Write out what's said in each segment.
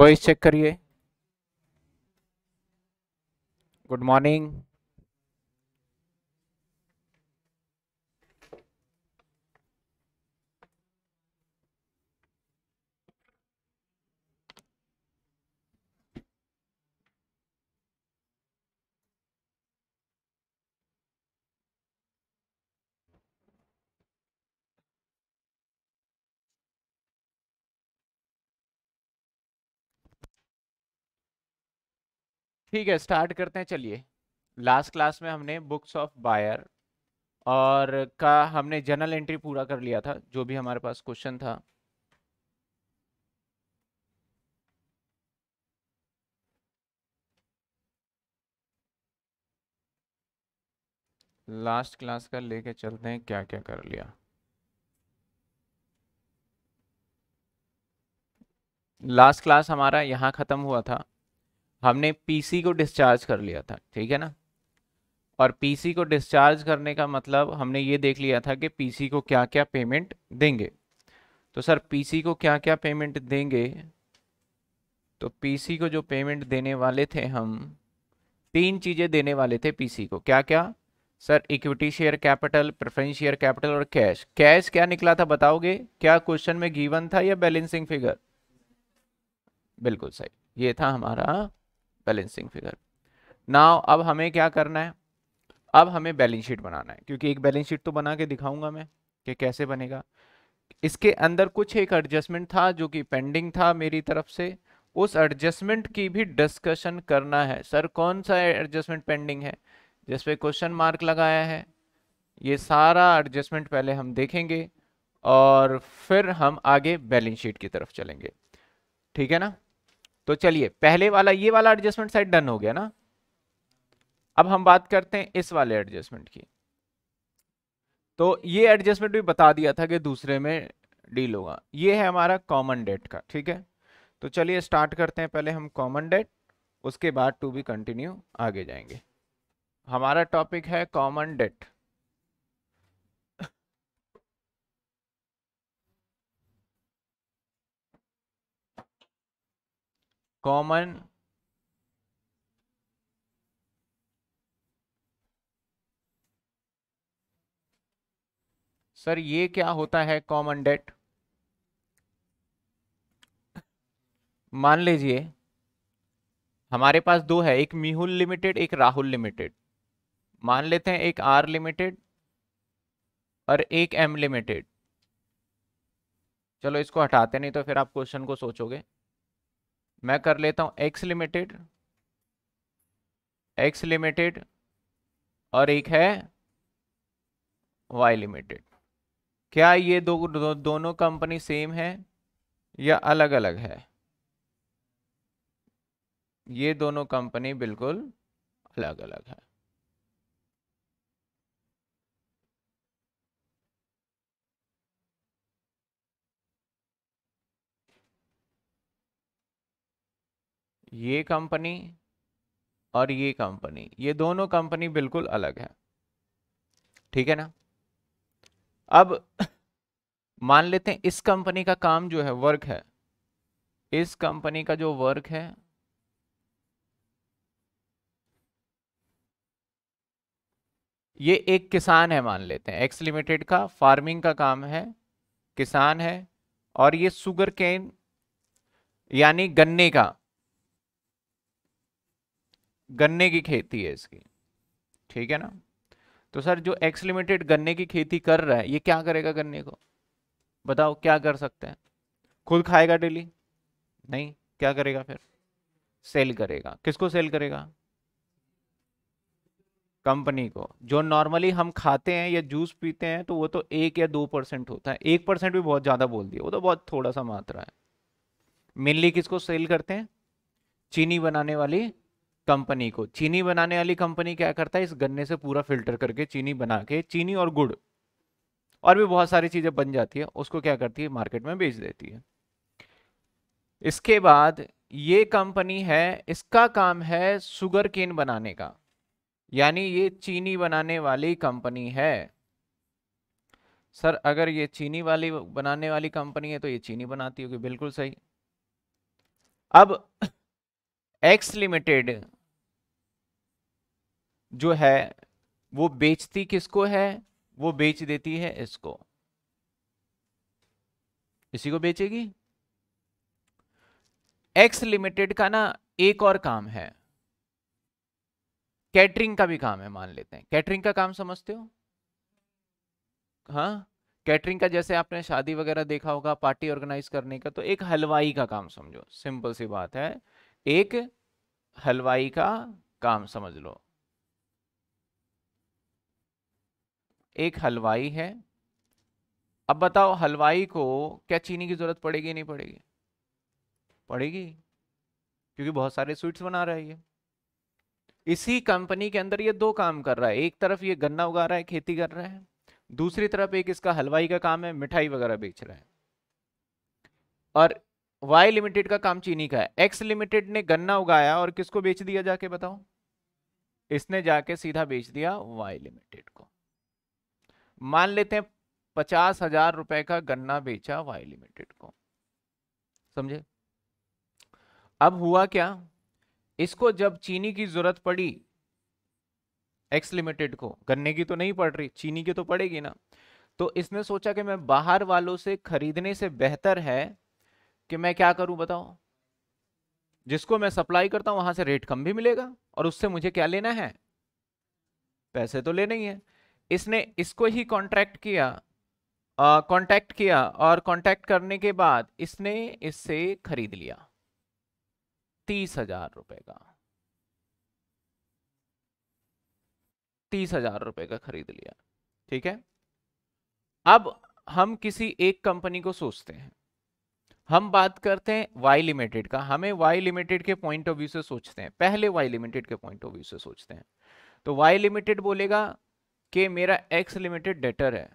voice check करिए good morning ठीक है स्टार्ट करते हैं चलिए लास्ट क्लास में हमने बुक्स ऑफ बायर और का हमने जनरल एंट्री पूरा कर लिया था जो भी हमारे पास क्वेश्चन था लास्ट क्लास का लेके चलते हैं क्या क्या कर लिया लास्ट क्लास हमारा यहाँ ख़त्म हुआ था हमने पीसी को डिस्चार्ज कर लिया था ठीक है ना और पीसी को डिस्चार्ज करने का मतलब हमने ये देख लिया था कि पीसी को क्या क्या पेमेंट देंगे तो सर पीसी को क्या क्या पेमेंट देंगे तो पीसी को जो पेमेंट देने वाले थे हम तीन चीज़ें देने वाले थे पीसी को क्या क्या sir equity share capital preference share capital और कैश कैश क्या निकला था बताओगे क्या क्वेश्चन में गीवन था या बैलेंसिंग फिगर बिल्कुल सही ये था हमारा बैलेंसिंग फिगर नाउ अब हमें क्या करना है अब हमें बैलेंस शीट बनाना है क्योंकि एक बैलेंस शीट तो बना के दिखाऊंगा मैं कि कैसे बनेगा इसके अंदर कुछ एक एडजस्टमेंट था जो कि पेंडिंग था मेरी तरफ से उस एडजस्टमेंट की भी डिस्कशन करना है सर कौन सा एडजस्टमेंट पेंडिंग है जिस पे क्वेश्चन मार्क लगाया है ये सारा एडजस्टमेंट पहले हम देखेंगे और फिर हम आगे बैलेंस शीट की तरफ चलेंगे ठीक है ना तो चलिए पहले वाला ये वाला एडजस्टमेंट साइड डन हो गया ना अब हम बात करते हैं इस वाले एडजस्टमेंट की तो ये एडजस्टमेंट भी बता दिया था कि दूसरे में डील होगा ये है हमारा कॉमन डेट का ठीक है तो चलिए स्टार्ट करते हैं पहले हम कॉमन डेट उसके बाद टू बी कंटिन्यू आगे जाएंगे हमारा टॉपिक है कॉमन डेट कॉमन सर ये क्या होता है कॉमन डेट मान लीजिए हमारे पास दो है एक मिहुल लिमिटेड एक राहुल लिमिटेड मान लेते हैं एक आर लिमिटेड और एक एम लिमिटेड चलो इसको हटाते नहीं तो फिर आप क्वेश्चन को सोचोगे मैं कर लेता हूँ एक्स लिमिटेड एक्स लिमिटेड और एक है वाई लिमिटेड क्या ये दो, दो दोनों कंपनी सेम है या अलग अलग है ये दोनों कंपनी बिल्कुल अलग अलग है ये कंपनी और ये कंपनी ये दोनों कंपनी बिल्कुल अलग है ठीक है ना अब मान लेते हैं इस कंपनी का काम जो है वर्क है इस कंपनी का जो वर्क है ये एक किसान है मान लेते हैं एक्स लिमिटेड का फार्मिंग का काम है किसान है और ये सुगर केन यानी गन्ने का गन्ने की खेती है इसकी ठीक है ना तो सर जो एक्स लिमिटेड गन्ने की खेती कर रहा है ये क्या करेगा गन्ने को बताओ क्या कर सकते हैं खुद खाएगा डेली नहीं क्या करेगा फिर सेल करेगा किसको सेल करेगा कंपनी को जो नॉर्मली हम खाते हैं या जूस पीते हैं तो वो तो एक या दो परसेंट होता है एक परसेंट भी बहुत ज़्यादा बोल दिया वो तो बहुत थोड़ा सा मात्रा है मेनली किसको सेल करते हैं चीनी बनाने वाली कंपनी को चीनी बनाने वाली कंपनी क्या करता है इस गन्ने से पूरा फिल्टर करके चीनी बना के चीनी और गुड़ और भी बहुत सारी चीज़ें बन जाती है उसको क्या करती है मार्केट में बेच देती है इसके बाद ये कंपनी है इसका काम है सुगर केन बनाने का यानी ये चीनी बनाने वाली कंपनी है सर अगर ये चीनी वाली बनाने वाली कंपनी है तो ये चीनी बनाती होगी बिल्कुल सही अब एक्स लिमिटेड जो है वो बेचती किसको है वो बेच देती है इसको इसी को बेचेगी एक्स लिमिटेड का ना एक और काम है कैटरिंग का भी काम है मान लेते हैं कैटरिंग का काम समझते हो हाँ कैटरिंग का जैसे आपने शादी वगैरह देखा होगा पार्टी ऑर्गेनाइज करने का तो एक हलवाई का काम समझो सिंपल सी बात है एक हलवाई का काम समझ लो एक हलवाई है अब बताओ हलवाई को क्या चीनी की जरूरत पड़ेगी नहीं पड़ेगी पड़ेगी क्योंकि बहुत सारे स्वीट्स बना रहा है ये इसी कंपनी के अंदर ये दो काम कर रहा है एक तरफ ये गन्ना उगा रहा है खेती कर रहा है दूसरी तरफ एक इसका हलवाई का काम है मिठाई वगैरह बेच रहा है और वाई लिमिटेड का काम चीनी का है एक्स लिमिटेड ने गन्ना उगाया और किसको बेच दिया जाके बताओ इसने जाके सीधा बेच दिया वाई लिमिटेड को मान लेते हैं पचास हजार रुपए का गन्ना बेचा वाई लिमिटेड को समझे अब हुआ क्या इसको जब चीनी की जरूरत पड़ी एक्स लिमिटेड को गन्ने की तो नहीं पड़ रही चीनी की तो पड़ेगी ना तो इसने सोचा कि मैं बाहर वालों से खरीदने से बेहतर है कि मैं क्या करूं बताओ जिसको मैं सप्लाई करता हूं वहां से रेट कम भी मिलेगा और उससे मुझे क्या लेना है पैसे तो लेना ही है इसने इसको ही कॉन्ट्रैक्ट किया कॉन्टैक्ट किया और कॉन्टैक्ट करने के बाद इसने इससे खरीद लिया तीस हजार रुपए का तीस हजार रुपए का खरीद लिया ठीक है अब हम किसी एक कंपनी को सोचते हैं हम बात करते हैं वाई लिमिटेड का हमें वाई लिमिटेड के पॉइंट ऑफ व्यू से सोचते हैं पहले वाई लिमिटेड के पॉइंट ऑफ व्यू से सोचते हैं तो वाई लिमिटेड बोलेगा कि मेरा एक्स लिमिटेड डेटर है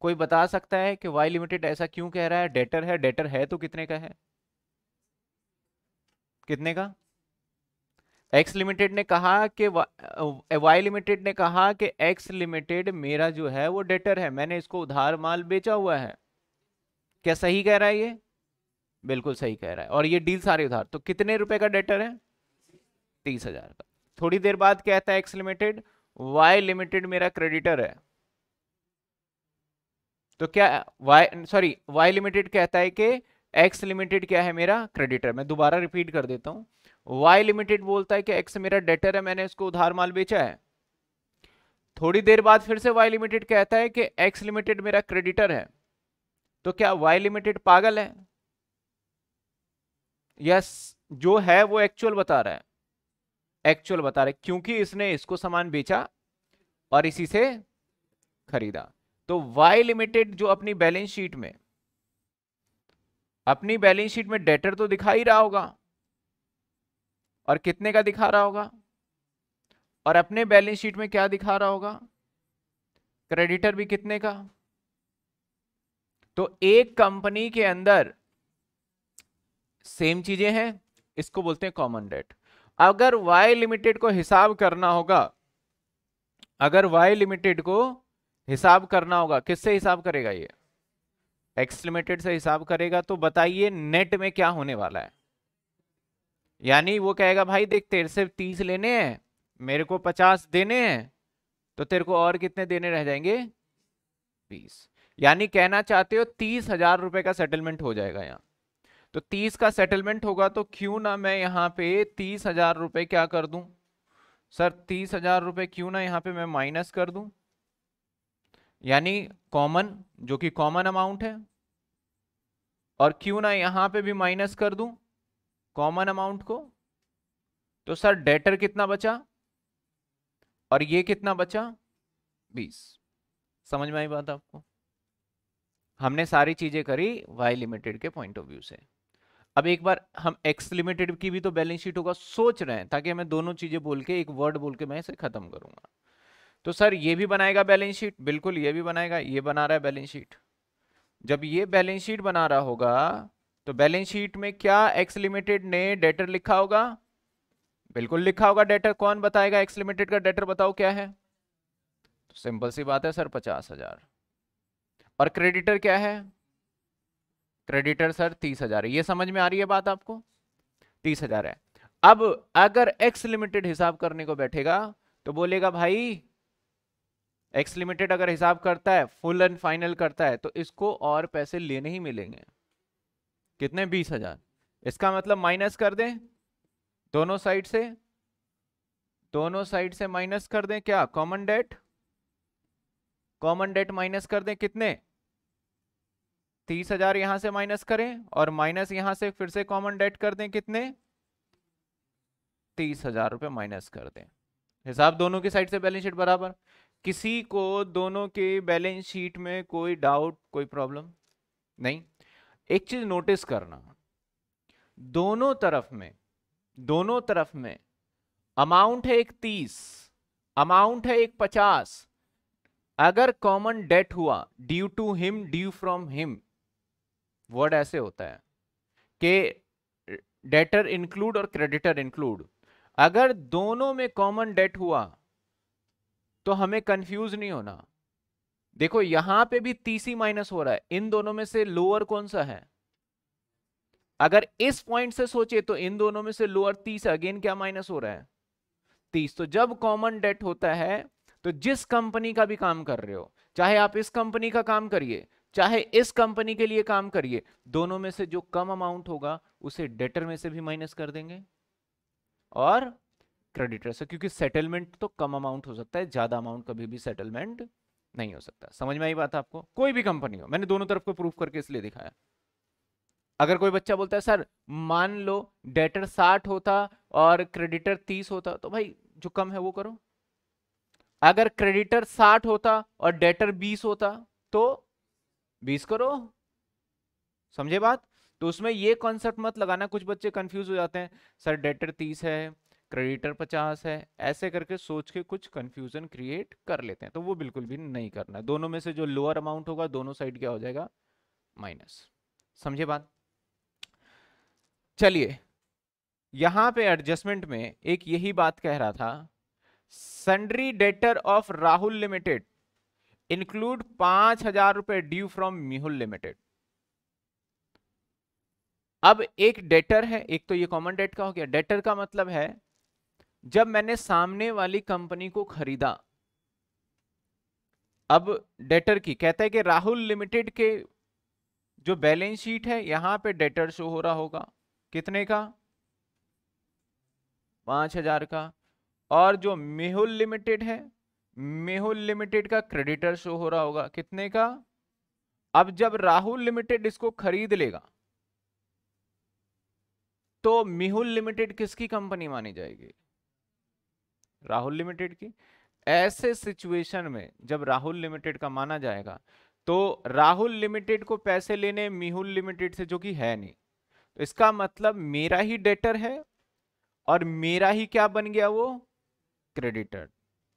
कोई बता सकता है कि वाई लिमिटेड ऐसा क्यों कह रहा है डेटर है डेटर है तो कितने का है कितने का एक्स लिमिटेड ने कहा कि वाई लिमिटेड ने कहा कि एक्स लिमिटेड मेरा जो है वो डेटर है मैंने इसको उधार माल बेचा हुआ है क्या सही कह रहा है ये बिल्कुल सही कह रहा है और ये डील सारे उधार तो कितने रुपए का डेटर है तीस हजार का थोड़ी देर बाद कहता है एक्स लिमिटेड वाई लिमिटेड मेरा क्रेडिटर है तो क्या वाई सॉरी वाई लिमिटेड कहता है कि एक्स लिमिटेड क्या है मेरा क्रेडिटर मैं दोबारा रिपीट कर देता हूं वाई लिमिटेड बोलता है कि एक्स मेरा डेटर है मैंने इसको उधार माल बेचा है थोड़ी देर बाद फिर से वाई लिमिटेड कहता है कि एक्स लिमिटेड मेरा क्रेडिटर है तो क्या वाई लिमिटेड पागल है यस yes, जो है वो एक्चुअल बता रहा है एक्चुअल बता रहे क्योंकि इसने इसको सामान बेचा और इसी से खरीदा तो वाई लिमिटेड जो अपनी बैलेंस शीट में अपनी बैलेंस शीट में डेटर तो दिखा ही रहा होगा और कितने का दिखा रहा होगा और अपने बैलेंस शीट में क्या दिखा रहा होगा क्रेडिटर भी कितने का तो एक कंपनी के अंदर सेम चीजें हैं इसको बोलते हैं कॉमन डेट अगर वाई लिमिटेड को हिसाब करना होगा अगर वाई लिमिटेड को हिसाब करना होगा किससे हिसाब करेगा ये X लिमिटेड से हिसाब करेगा तो बताइए नेट में क्या होने वाला है यानी वो कहेगा भाई देख तेरे से तीस लेने हैं मेरे को पचास देने हैं तो तेरे को और कितने देने रह जाएंगे बीस यानी कहना चाहते हो तीस हजार रुपए का सेटलमेंट हो जाएगा यहाँ तो तीस का सेटलमेंट होगा तो क्यों ना मैं यहाँ पे तीस हजार रुपये क्या कर दूं सर तीस हजार रुपये क्यों ना यहाँ पे मैं माइनस कर दूं यानी कॉमन जो कि कॉमन अमाउंट है और क्यों ना यहाँ पे भी माइनस कर दूं कॉमन अमाउंट को तो सर डेटर कितना बचा और ये कितना बचा बीस समझ में आई बात आपको हमने सारी चीज़ें करी वाई लिमिटेड के पॉइंट ऑफ व्यू से अब एक बार हम एक्स लिमिटेड की भी तो बैलेंस शीट होगा सोच रहे हैं ताकि हमें दोनों चीजें बोल के एक वर्ड बोल के मैं इसे खत्म करूंगा तो सर ये भी बनाएगा बैलेंस शीट बिल्कुल ये भी बनाएगा ये बना रहा है बैलेंस शीट जब ये बैलेंस शीट बना रहा होगा तो बैलेंस शीट में क्या एक्स लिमिटेड ने डेटर लिखा होगा बिल्कुल लिखा होगा डेटर कौन बताएगा एक्स लिमिटेड का डेटर बताओ क्या है तो सिंपल सी बात है सर पचास हजार और क्रेडिटर क्या है क्रेडिटर सर तीस हजार है ये समझ में आ रही है बात आपको तीस हजार है अब अगर एक्स लिमिटेड हिसाब करने को बैठेगा तो बोलेगा भाई एक्स लिमिटेड अगर हिसाब करता है फुल एंड फाइनल करता है तो इसको और पैसे लेने ही मिलेंगे कितने बीस हजार इसका मतलब माइनस कर दें दोनों साइड से दोनों साइड से माइनस कर दें क्या common debt common debt minus कर दें कितने तीस हजार यहां से माइनस करें और माइनस यहां से फिर से कॉमन डेट कर दें कितने तीस हजार रुपये माइनस कर दें हिसाब दोनों की साइड से बैलेंस शीट बराबर किसी को दोनों के बैलेंस शीट में कोई डाउट कोई प्रॉब्लम नहीं एक चीज नोटिस करना दोनों तरफ में दोनों तरफ में अमाउंट है एक तीस अमाउंट है एक पचास अगर कॉमन डेट हुआ due to him due from him word ऐसे होता है कि डेटर इंक्लूड और क्रेडिटर इंक्लूड अगर दोनों में कॉमन डेट हुआ तो हमें कंफ्यूज नहीं होना देखो यहां पे भी तीसी माइनस हो रहा है इन दोनों में से लोअर कौन सा है अगर इस पॉइंट से सोचे तो इन दोनों में से लोअर तीस अगेन क्या माइनस हो रहा है तीस तो जब कॉमन डेट होता है तो जिस कंपनी का भी काम कर रहे हो चाहे आप इस कंपनी का काम करिए चाहे इस कंपनी के लिए काम करिए दोनों में से जो कम अमाउंट होगा उसे डेटर में से भी माइनस कर देंगे और क्रेडिटर से क्योंकि सेटलमेंट तो कम अमाउंट हो सकता है ज्यादा अमाउंट कभी भी सेटलमेंट नहीं हो सकता समझ में आई बात आपको कोई भी कंपनी हो मैंने दोनों तरफ को प्रूफ करके इसलिए दिखाया अगर कोई बच्चा बोलता है सर मान लो डेटर साठ होता और क्रेडिटर तीस होता तो भाई जो कम है वो करो अगर क्रेडिटर साठ होता और डेटर बीस होता तो बीस करो समझे बात तो उसमें ये कॉन्सेप्ट मत लगाना कुछ बच्चे कंफ्यूज हो जाते हैं सर डेटर तीस है क्रेडिटर पचास है ऐसे करके सोच के कुछ कंफ्यूजन क्रिएट कर लेते हैं तो वो बिल्कुल भी नहीं करना है दोनों में से जो लोअर अमाउंट होगा दोनों साइड क्या हो जाएगा माइनस समझे बात चलिए यहां पे एडजस्टमेंट में एक यही बात कह रहा था sundry debtor of Rahul limited include पांच हजार रुपए ड्यू फ्रॉम मिहुल लिमिटेड अब एक डेटर है एक तो ये कॉमन डेट का हो गया डेटर का मतलब है जब मैंने सामने वाली कंपनी को खरीदा अब डेटर की कहते हैं कि राहुल लिमिटेड के जो बैलेंस शीट है यहां पे डेटर शो हो रहा होगा कितने का पांच हजार का और जो मेहुल लिमिटेड है मेहुल लिमिटेड का क्रेडिटर शो हो रहा होगा कितने का अब जब राहुल लिमिटेड इसको खरीद लेगा तो मेहुल लिमिटेड किसकी कंपनी मानी जाएगी राहुल लिमिटेड की ऐसे सिचुएशन में जब राहुल लिमिटेड का माना जाएगा तो राहुल लिमिटेड को पैसे लेने मेहुल लिमिटेड से जो कि है नहीं तो इसका मतलब मेरा ही डेटर है और मेरा ही क्या बन गया वो क्रेडिटर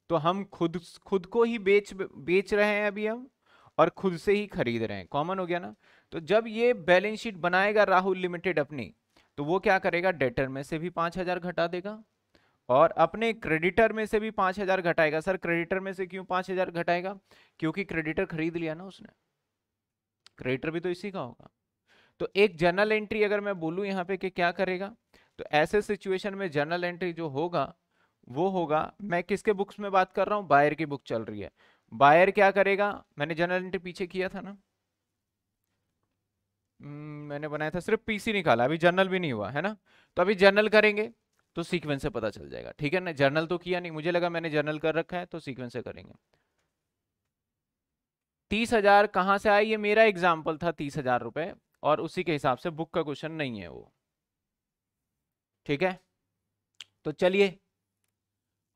तो हम खुद खुद को ही बेच बेच रहे हैं अभी हम और खुद से ही खरीद रहे हैं कॉमन हो गया ना तो जब ये बैलेंस शीट बनाएगा राहुल लिमिटेड अपनी तो वो क्या करेगा डेटर में से भी पाँच हज़ार घटा देगा और अपने क्रेडिटर में से भी पाँच हज़ार घटाएगा सर क्रेडिटर में से क्यों पाँच हज़ार घटाएगा क्योंकि क्रेडिटर खरीद लिया ना उसने क्रेडिटर भी तो इसी का होगा तो एक जर्नल एंट्री अगर मैं बोलूँ यहाँ पे कि क्या करेगा तो ऐसे सिचुएशन में जर्नल एंट्री जो होगा वो होगा मैं किसके बुक्स में बात कर रहा हूँ बायर की बुक चल रही है बायर क्या करेगा मैंने जनरल एंट्री पीछे किया था ना हम्म, मैंने बनाया था सिर्फ पीसी निकाला अभी जनरल भी नहीं हुआ है ना तो अभी जर्नल करेंगे तो सीक्वेंस से पता चल जाएगा ठीक है ना जर्नल तो किया नहीं मुझे लगा मैंने जर्नल कर रखा है तो सीक्वेंस से करेंगे तीस हजार कहां से आई ये मेरा एग्जाम्पल था तीस हजार रुपए और उसी के हिसाब से बुक का क्वेश्चन नहीं है वो ठीक है तो चलिए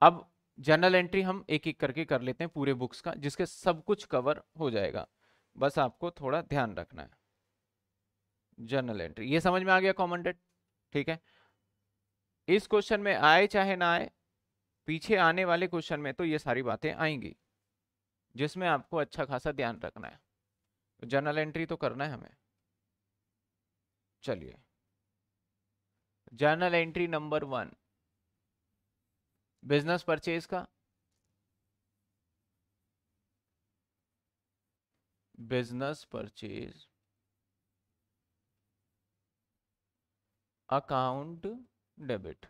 अब जर्नल एंट्री हम एक एक करके कर लेते हैं पूरे बुक्स का जिसके सब कुछ कवर हो जाएगा बस आपको थोड़ा ध्यान रखना है जर्नल एंट्री ये समझ में आ गया कॉमन डेट ठीक है इस क्वेश्चन में आए चाहे ना आए पीछे आने वाले क्वेश्चन में तो ये सारी बातें आएंगी जिसमें आपको अच्छा खासा ध्यान रखना है तो जर्नल एंट्री तो करना है हमें चलिए journal entry number one business purchase का business purchase account debit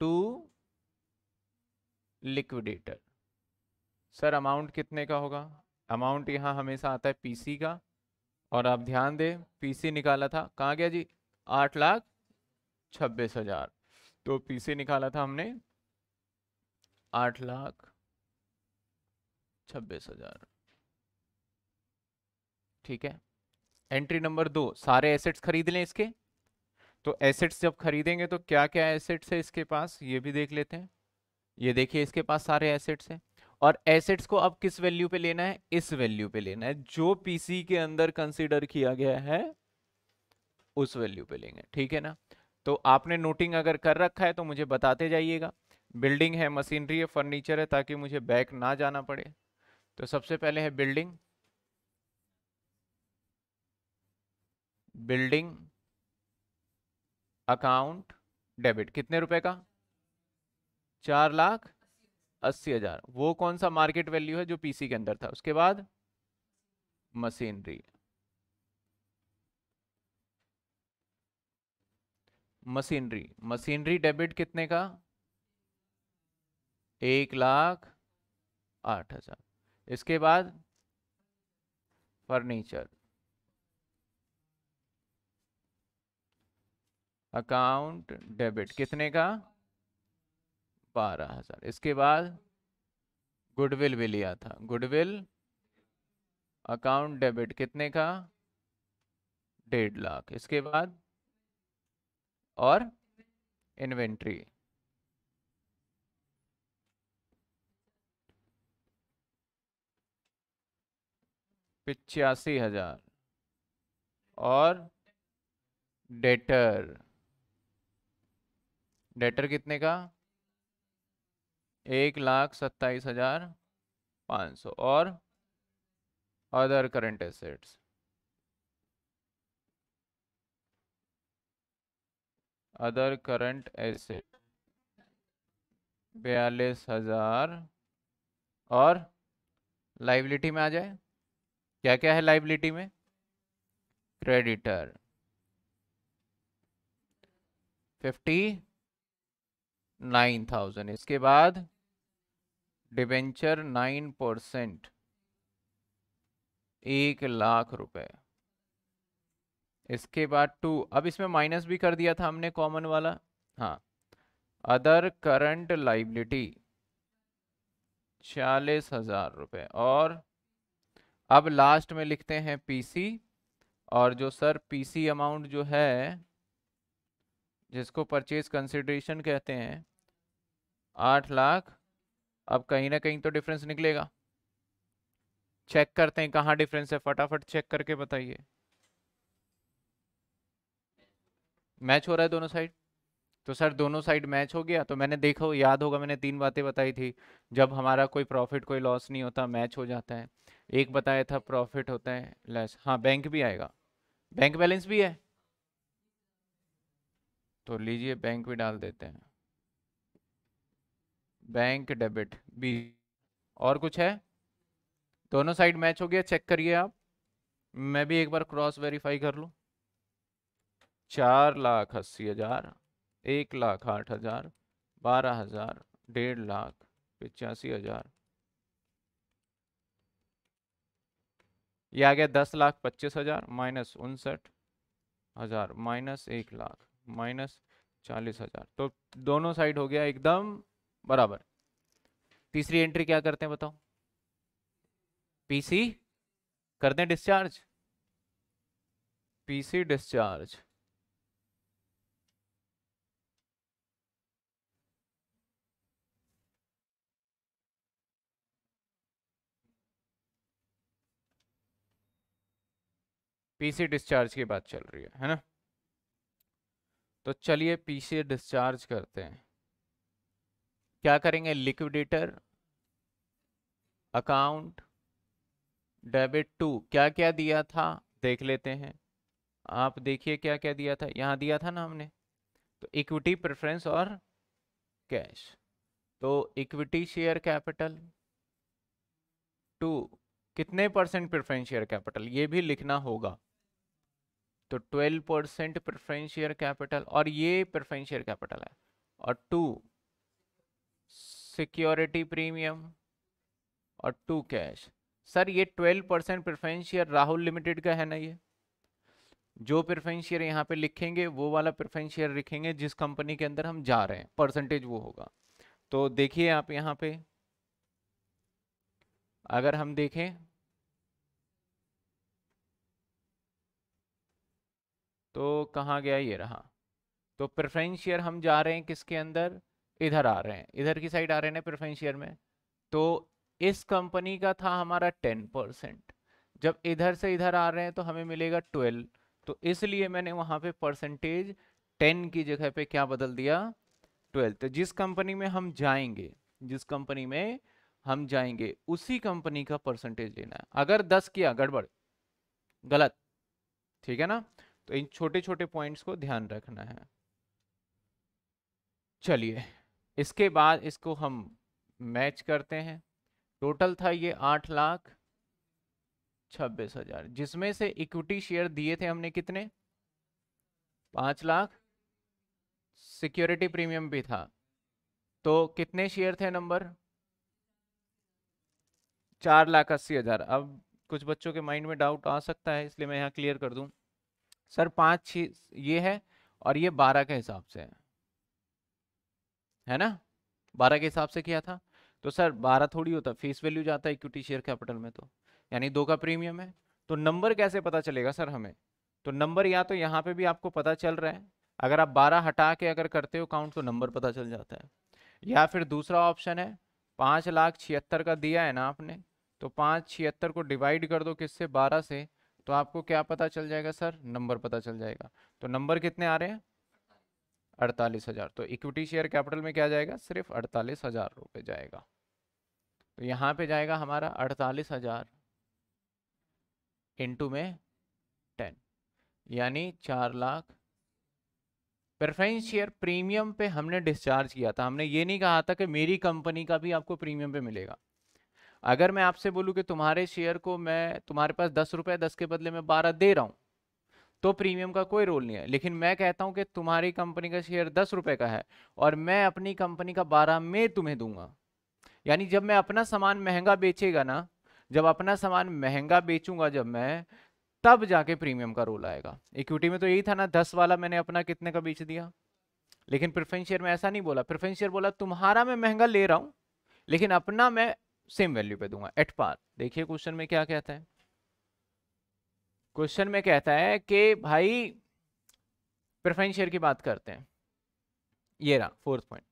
to liquidator sir amount कितने का होगा अमाउंट यहाँ हमेशा आता है पीसी का और आप ध्यान दें पीसी निकाला था कहाँ गया जी आठ लाख छब्बीस हजार तो पीसी निकाला था हमने आठ लाख छब्बीस हजार ठीक है एंट्री नंबर दो सारे एसेट्स खरीद लें इसके तो एसेट्स जब खरीदेंगे तो क्या क्या एसेट्स है इसके पास ये भी देख लेते हैं ये देखिए इसके पास सारे एसेट्स हैं और एसेट्स को अब किस वैल्यू पे लेना है इस वैल्यू पे लेना है जो पीसी के अंदर कंसीडर किया गया है उस वैल्यू पे लेंगे ठीक है ना तो आपने नोटिंग अगर कर रखा है तो मुझे बताते जाइएगा बिल्डिंग है मशीनरी है फर्नीचर है ताकि मुझे बैक ना जाना पड़े तो सबसे पहले है बिल्डिंग बिल्डिंग अकाउंट डेबिट कितने रुपए का चार लाख अस्सी हजार वो कौन सा मार्केट वैल्यू है जो पीसी के अंदर था उसके बाद मशीनरी मशीनरी मशीनरी डेबिट कितने का एक लाख आठ हजार इसके बाद फर्नीचर अकाउंट डेबिट कितने का बारह हजार इसके बाद गुडविल भी लिया था गुडविल अकाउंट डेबिट कितने का डेढ़ लाख इसके बाद और इन्वेंट्री पिचासी हजार और डेटर डेटर कितने का एक लाख सत्ताईस हजार पाँच सौ और other current assets other current asset बयालीस हजार और लाइबिलिटी में आ जाए क्या क्या है लाइबिलिटी में क्रेडिटर फिफ्टी नाइन थाउजेंड इसके बाद डिबेंचर नाइन परसेंट एक लाख रुपए इसके बाद टू अब इसमें माइनस भी कर दिया था हमने कॉमन वाला हाँ अदर करंट लाइबिलिटी चालीस हजार रुपये और अब लास्ट में लिखते हैं पीसी और जो सर पीसी अमाउंट जो है जिसको परचेज कंसिड्रेशन कहते हैं आठ लाख अब कहीं ना कहीं तो डिफरेंस निकलेगा चेक करते हैं कहाँ डिफरेंस है फटाफट चेक करके बताइए मैच हो रहा है दोनों साइड तो सर दोनों साइड मैच हो गया तो मैंने देखो याद होगा मैंने तीन बातें बताई थी जब हमारा कोई प्रॉफिट कोई लॉस नहीं होता मैच हो जाता है एक बताया था प्रॉफिट होता है लेस हाँ बैंक भी आएगा बैंक बैलेंस भी है तो लीजिए बैंक भी डाल देते हैं बैंक डेबिट बी और कुछ है दोनों साइड मैच हो गया चेक करिए आप मैं भी एक बार क्रॉस वेरीफाई कर लूँ चार लाख अस्सी हजार एक लाख आठ हज़ार बारह हज़ार डेढ़ लाख पिचासी हज़ार ये आ गया दस लाख पच्चीस हज़ार माइनस उनसठ हज़ार माइनस एक लाख माइनस चालीस हज़ार तो दोनों साइड हो गया एकदम बराबर तीसरी एंट्री क्या करते हैं बताओ पीसी कर दें discharge PC discharge PC discharge की बात चल रही है है ना तो चलिए पीसी डिस्चार्ज करते हैं क्या करेंगे लिक्विडेटर अकाउंट डेबिट टू क्या क्या दिया था देख लेते हैं आप देखिए क्या क्या दिया था यहाँ दिया था ना हमने तो इक्विटी प्रेफरेंस और कैश तो इक्विटी शेयर कैपिटल टू कितने परसेंट प्रेफरेंस शेयर कैपिटल ये भी लिखना होगा तो 12 परसेंट प्रेफरेंशियर कैपिटल और ये प्रेफरेंशियर कैपिटल है और टू सिक्योरिटी प्रीमियम और टू कैश सर ये 12 परसेंट प्रेफरेंशियर राहुल लिमिटेड का है ना ये जो प्रेफरेंशियर यहाँ पे लिखेंगे वो वाला प्रेफरेंशियर लिखेंगे जिस कंपनी के अंदर हम जा रहे हैं परसेंटेज वो होगा तो देखिए आप यहाँ पे अगर हम देखें तो कहाँ गया ये रहा तो प्रेफरेंस शेयर हम जा रहे हैं किसके अंदर इधर आ रहे हैं इधर की साइड आ रहे हैं प्रेफरेंस शेयर में तो इस कंपनी का था हमारा टेन परसेंट जब इधर से इधर आ रहे हैं तो हमें मिलेगा ट्वेल्व तो इसलिए मैंने वहाँ पे परसेंटेज टेन की जगह पे क्या बदल दिया ट्वेल्व तो जिस कंपनी में हम जाएंगे जिस कंपनी में हम जाएंगे उसी कंपनी का परसेंटेज लेना है अगर दस किया गड़बड़ गलत ठीक है ना तो इन छोटे छोटे पॉइंट्स को ध्यान रखना है चलिए इसके बाद इसको हम मैच करते हैं टोटल था ये आठ लाख छब्बीस हजार जिसमें से इक्विटी शेयर दिए थे हमने कितने पांच लाख सिक्योरिटी प्रीमियम भी था तो कितने शेयर थे नंबर चार लाख अस्सी हजार अब कुछ बच्चों के माइंड में डाउट आ सकता है इसलिए मैं यहाँ क्लियर कर दूं सर पाँच छ ये है और ये बारह के हिसाब से है है ना बारह के हिसाब से किया था तो सर बारह थोड़ी होता फेस वैल्यू जाता है इक्विटी शेयर कैपिटल में तो यानी दो का प्रीमियम है तो नंबर कैसे पता चलेगा सर हमें तो नंबर या तो यहाँ पे भी आपको पता चल रहा है अगर आप बारह हटा के अगर करते हो काउंट तो नंबर पता चल जाता है या फिर दूसरा ऑप्शन है पाँच लाख छिहत्तर का दिया है ना आपने तो पाँच छिहत्तर को डिवाइड कर दो किससे बारह से तो आपको क्या पता चल जाएगा सर नंबर पता चल जाएगा तो नंबर कितने आ रहे हैं अड़तालीस हज़ार तो इक्विटी शेयर कैपिटल में क्या जाएगा सिर्फ अड़तालीस हज़ार रुपये जाएगा तो यहाँ पे जाएगा हमारा अड़तालीस हज़ार इंटू में टेन यानी चार लाख प्रेफरेंस शेयर प्रीमियम पे हमने डिस्चार्ज किया था हमने ये नहीं कहा था कि मेरी कंपनी का भी आपको प्रीमियम पे मिलेगा अगर मैं आपसे बोलूं कि तुम्हारे शेयर को मैं तुम्हारे पास दस रुपये दस के बदले में बारह दे रहा हूँ तो प्रीमियम का कोई रोल नहीं है लेकिन मैं कहता हूँ कि तुम्हारी कंपनी का शेयर दस रुपये का है और मैं अपनी कंपनी का बारह में तुम्हें दूंगा यानी जब मैं अपना सामान महंगा बेचेगा ना जब अपना सामान महंगा बेचूंगा जब मैं तब जाके प्रीमियम का रोल आएगा इक्विटी में तो यही था ना दस वाला मैंने अपना कितने का बेच दिया लेकिन प्रिफरेंस शेयर में ऐसा नहीं बोला प्रिफेंस शेयर बोला तुम्हारा मैं महंगा ले रहा हूँ लेकिन अपना मैं सेम वैल्यू पे दूंगा एट पार देखिए क्वेश्चन में क्या कहता है क्वेश्चन में कहता है कि भाई प्रेफरेंस शेयर की बात करते हैं ये रहा फोर्थ पॉइंट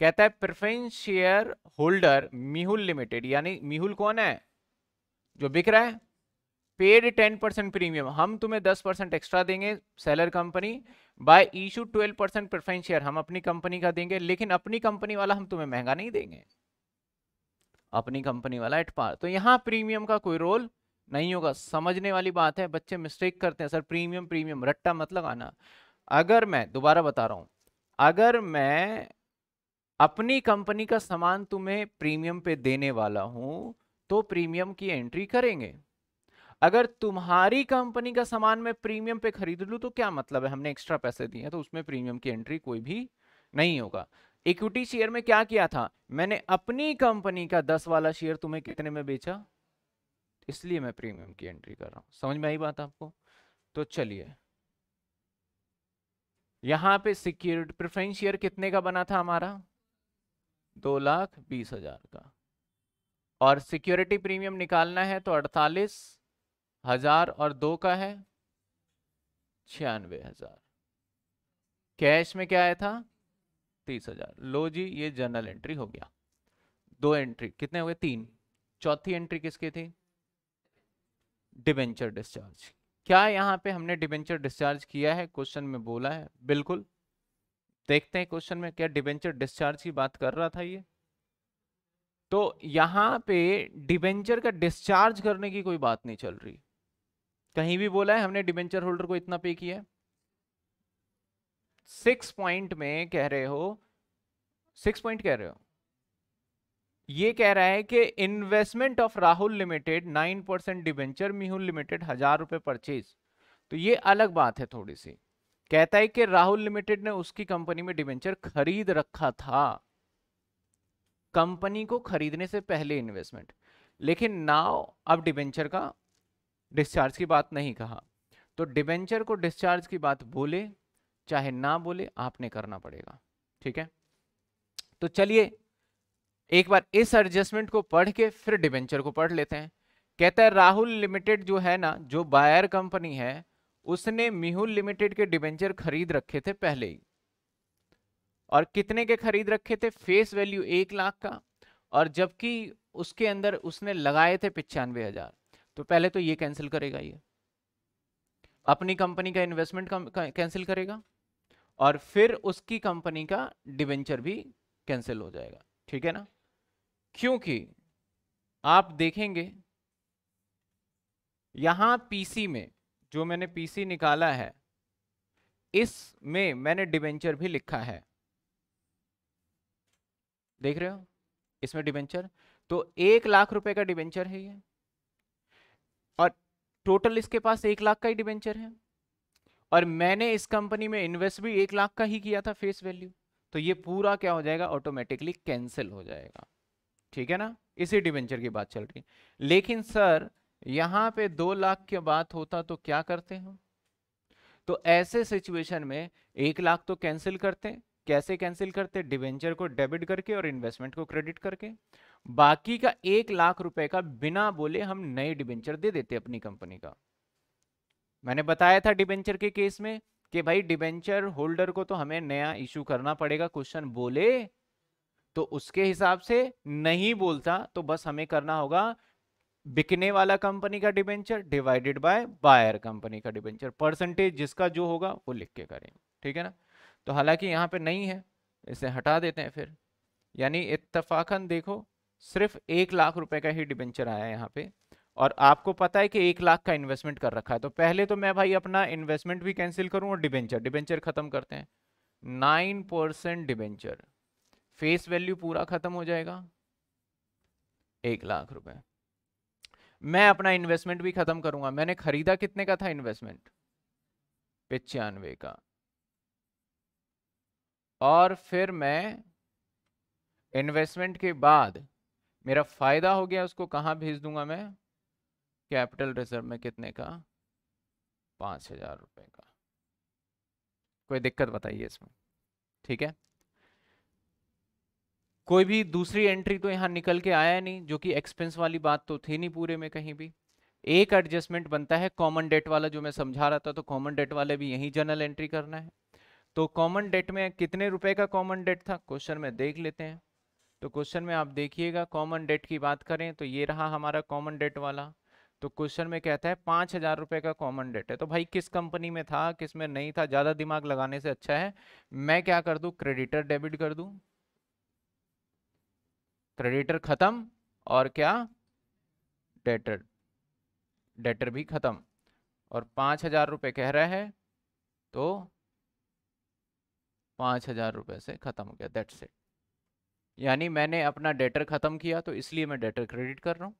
कहता है preference shareholder Mihul limited यानी मिहुल कौन है जो बिक रहा है पेड टेन परसेंट प्रीमियम हम तुम्हें दस परसेंट एक्स्ट्रा देंगे seller company by issue twelve percent preference share हम अपनी कंपनी का देंगे लेकिन अपनी कंपनी वाला हम तुम्हें महंगा नहीं देंगे अपनी कंपनी वाला एट पार तो यहाँ प्रीमियम का कोई रोल नहीं होगा समझने वाली बात है बच्चे मिस्टेक करते हैं सर प्रीमियम प्रीमियम रट्टा मत लगाना अगर मैं दोबारा बता रहा हूँ अगर मैं अपनी कंपनी का सामान तुम्हें प्रीमियम पे देने वाला हूँ तो प्रीमियम की एंट्री करेंगे अगर तुम्हारी कंपनी का सामान मैं प्रीमियम पे खरीद लूँ तो क्या मतलब है हमने एक्स्ट्रा पैसे दिए हैं तो उसमें प्रीमियम की एंट्री कोई भी नहीं होगा इक्विटी शेयर में क्या किया था मैंने अपनी कंपनी का दस वाला शेयर तुम्हें कितने में बेचा इसलिए मैं प्रीमियम की एंट्री कर रहा हूं समझ में आई बात आपको तो चलिए यहां पे सिक्योरिटी प्रिफरेंस शेयर कितने का बना था हमारा दो लाख बीस हजार का और सिक्योरिटी प्रीमियम निकालना है तो अड़तालीस हजार और दो का है छियानवे हजार कैश में क्या आया था तीस हजार लो जी ये जर्नल एंट्री हो गया दो एंट्री कितने हो गए तीन चौथी एंट्री किसकी थी डिबेंचर डिस्चार्ज क्या यहाँ पे हमने डिबेंचर डिस्चार्ज किया है क्वेश्चन में बोला है बिल्कुल देखते हैं क्वेश्चन में क्या डिबेंचर डिस्चार्ज की बात कर रहा था ये तो यहाँ पे डिबेंचर का डिस्चार्ज करने की कोई बात नहीं चल रही कहीं भी बोला है हमने डिबेंचर होल्डर को इतना पे किया है सिक्स पॉइंट में कह रहे हो सिक्स पॉइंट कह रहे हो ये कह रहा है कि investment of Rahul limited nine percent debenture Mihul limited हजार रुपए परचेज तो ये अलग बात है थोड़ी सी कहता है कि राहुल लिमिटेड ने उसकी कंपनी में डिवेंचर खरीद रखा था कंपनी को खरीदने से पहले इन्वेस्टमेंट लेकिन नाव अब डिवेंचर का डिस्चार्ज की बात नहीं कहा तो डिवेंचर को डिस्चार्ज की बात बोले चाहे ना बोले आपने करना पड़ेगा ठीक है तो चलिए एक बार इस एडजस्टमेंट को पढ़ के फिर डिवेंचर को पढ़ लेते हैं कहता है राहुल लिमिटेड जो है ना जो बायर कंपनी है उसने मिहुल लिमिटेड के डिबेंचर खरीद रखे थे पहले ही और कितने के खरीद रखे थे फेस वैल्यू एक लाख का और जबकि उसके अंदर उसने लगाए थे पिचानवे हजार तो पहले तो ये कैंसिल करेगा ये अपनी कंपनी का इन्वेस्टमेंट कैंसिल करेगा और फिर उसकी कंपनी का डिवेंचर भी कैंसिल हो जाएगा ठीक है ना क्योंकि आप देखेंगे यहां पीसी में जो मैंने पीसी निकाला है इसमें मैंने डिवेंचर भी लिखा है देख रहे हो इसमें डिवेंचर तो एक लाख रुपए का डिवेंचर है ये और टोटल इसके पास एक लाख का ही डिवेंचर है और मैंने इस कंपनी में इन्वेस्ट भी एक लाख का ही किया था फेस वैल्यू तो ये पूरा क्या हो जाएगा ऑटोमेटिकली कैंसिल हो जाएगा ठीक है ना इसी डिवेंचर की बात चल रही है लेकिन सर यहां पे दो लाख की बात होता तो क्या करते हम तो ऐसे सिचुएशन में एक लाख तो कैंसिल करते कैसे कैंसिल करते डिवेंचर को डेबिट करके और इन्वेस्टमेंट को क्रेडिट करके बाकी का एक लाख रुपए का बिना बोले हम नए डिवेंचर दे देते अपनी कंपनी का मैंने बताया था डिबेंचर के केस में कि भाई डिबेंचर होल्डर को तो हमें नया इशू करना पड़ेगा क्वेश्चन बोले तो उसके हिसाब से नहीं बोलता तो बस हमें करना होगा बिकने वाला कंपनी का debenture divided by buyer company का डिबेंचर परसेंटेज जिसका जो होगा वो लिख के करें ठीक है ना तो हालांकि यहाँ पे नहीं है इसे हटा देते हैं फिर यानी इतफाकन देखो सिर्फ एक लाख रुपए का ही डिबेंचर आया है यहाँ पे और आपको पता है कि एक लाख का इन्वेस्टमेंट कर रखा है तो पहले तो मैं भाई अपना इन्वेस्टमेंट भी कैंसिल करूँ और डिबेंचर डिबेंचर खत्म करते हैं nine percent debenture face value पूरा खत्म हो जाएगा एक लाख रुपए मैं अपना इन्वेस्टमेंट भी खत्म करूंगा मैंने खरीदा कितने का था इन्वेस्टमेंट पिचानवे का और फिर मैं इन्वेस्टमेंट के बाद मेरा फायदा हो गया उसको कहाँ भेज दूंगा मैं कैपिटल रिजर्व में कितने का पाँच हजार रुपये का कोई दिक्कत बताइए इसमें ठीक है कोई भी दूसरी एंट्री तो यहाँ निकल के आया नहीं जो कि एक्सपेंस वाली बात तो थी नहीं पूरे में कहीं भी एक एडजस्टमेंट बनता है कॉमन डेट वाला जो मैं समझा रहा था तो कॉमन डेट वाले भी यही जनरल एंट्री करना है तो कॉमन डेट में कितने रुपए का कॉमन डेट था क्वेश्चन में देख लेते हैं तो क्वेश्चन में आप देखिएगा कॉमन डेट की बात करें तो ये रहा हमारा कॉमन डेट वाला तो क्वेश्चन में कहता है पांच हजार रुपए का कॉमन डेट है तो भाई किस कंपनी में था किस में नहीं था ज़्यादा दिमाग लगाने से अच्छा है मैं क्या कर दू क्रेडिटर डेबिट कर दू क्रेडिटर ख़त्म और क्या डेटर डेटर भी ख़त्म और पांच हजार रुपये कह रहा है तो पांच हजार रुपए से ख़त्म हो गया दैट्स इट यानी मैंने अपना डेटर ख़त्म किया तो इसलिए मैं डेटर क्रेडिट कर रहा हूं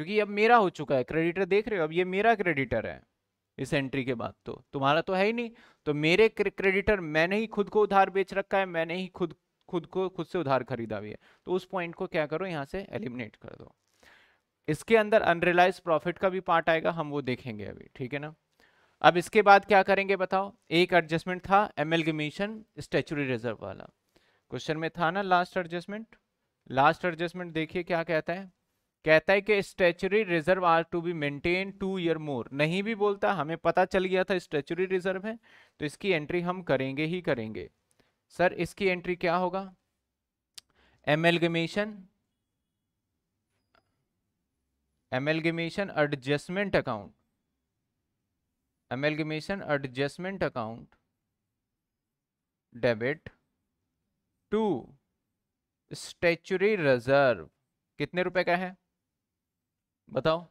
क्योंकि अब मेरा हो चुका है क्रेडिटर देख रहे हो अब ये मेरा क्रेडिटर है इस एंट्री के बाद तो तुम्हारा तो है ही नहीं तो मेरे क्रेडिटर मैंने ही खुद को उधार बेच रखा है मैंने ही खुद खुद को खुद से उधार खरीदा हुई है तो उस पॉइंट को क्या करो यहाँ से एलिमिनेट कर दो इसके अंदर अनरियलाइज प्रॉफिट का भी पार्ट आएगा हम वो देखेंगे अभी ठीक है ना अब इसके बाद क्या करेंगे बताओ एक एडजस्टमेंट था एमेलगमेशन स्टेचुरी रिजर्व वाला क्वेश्चन में था ना लास्ट एडजस्टमेंट लास्ट एडजस्टमेंट देखिए क्या कहता है कहता है कि statutory reserve are to be maintain two year more नहीं भी बोलता हमें पता चल गया था स्टेचुरी रिजर्व है तो इसकी एंट्री हम करेंगे ही करेंगे सर इसकी एंट्री क्या होगा amalgamation amalgamation adjustment account amalgamation adjustment account debit to statutory reserve कितने रुपए का है बताओ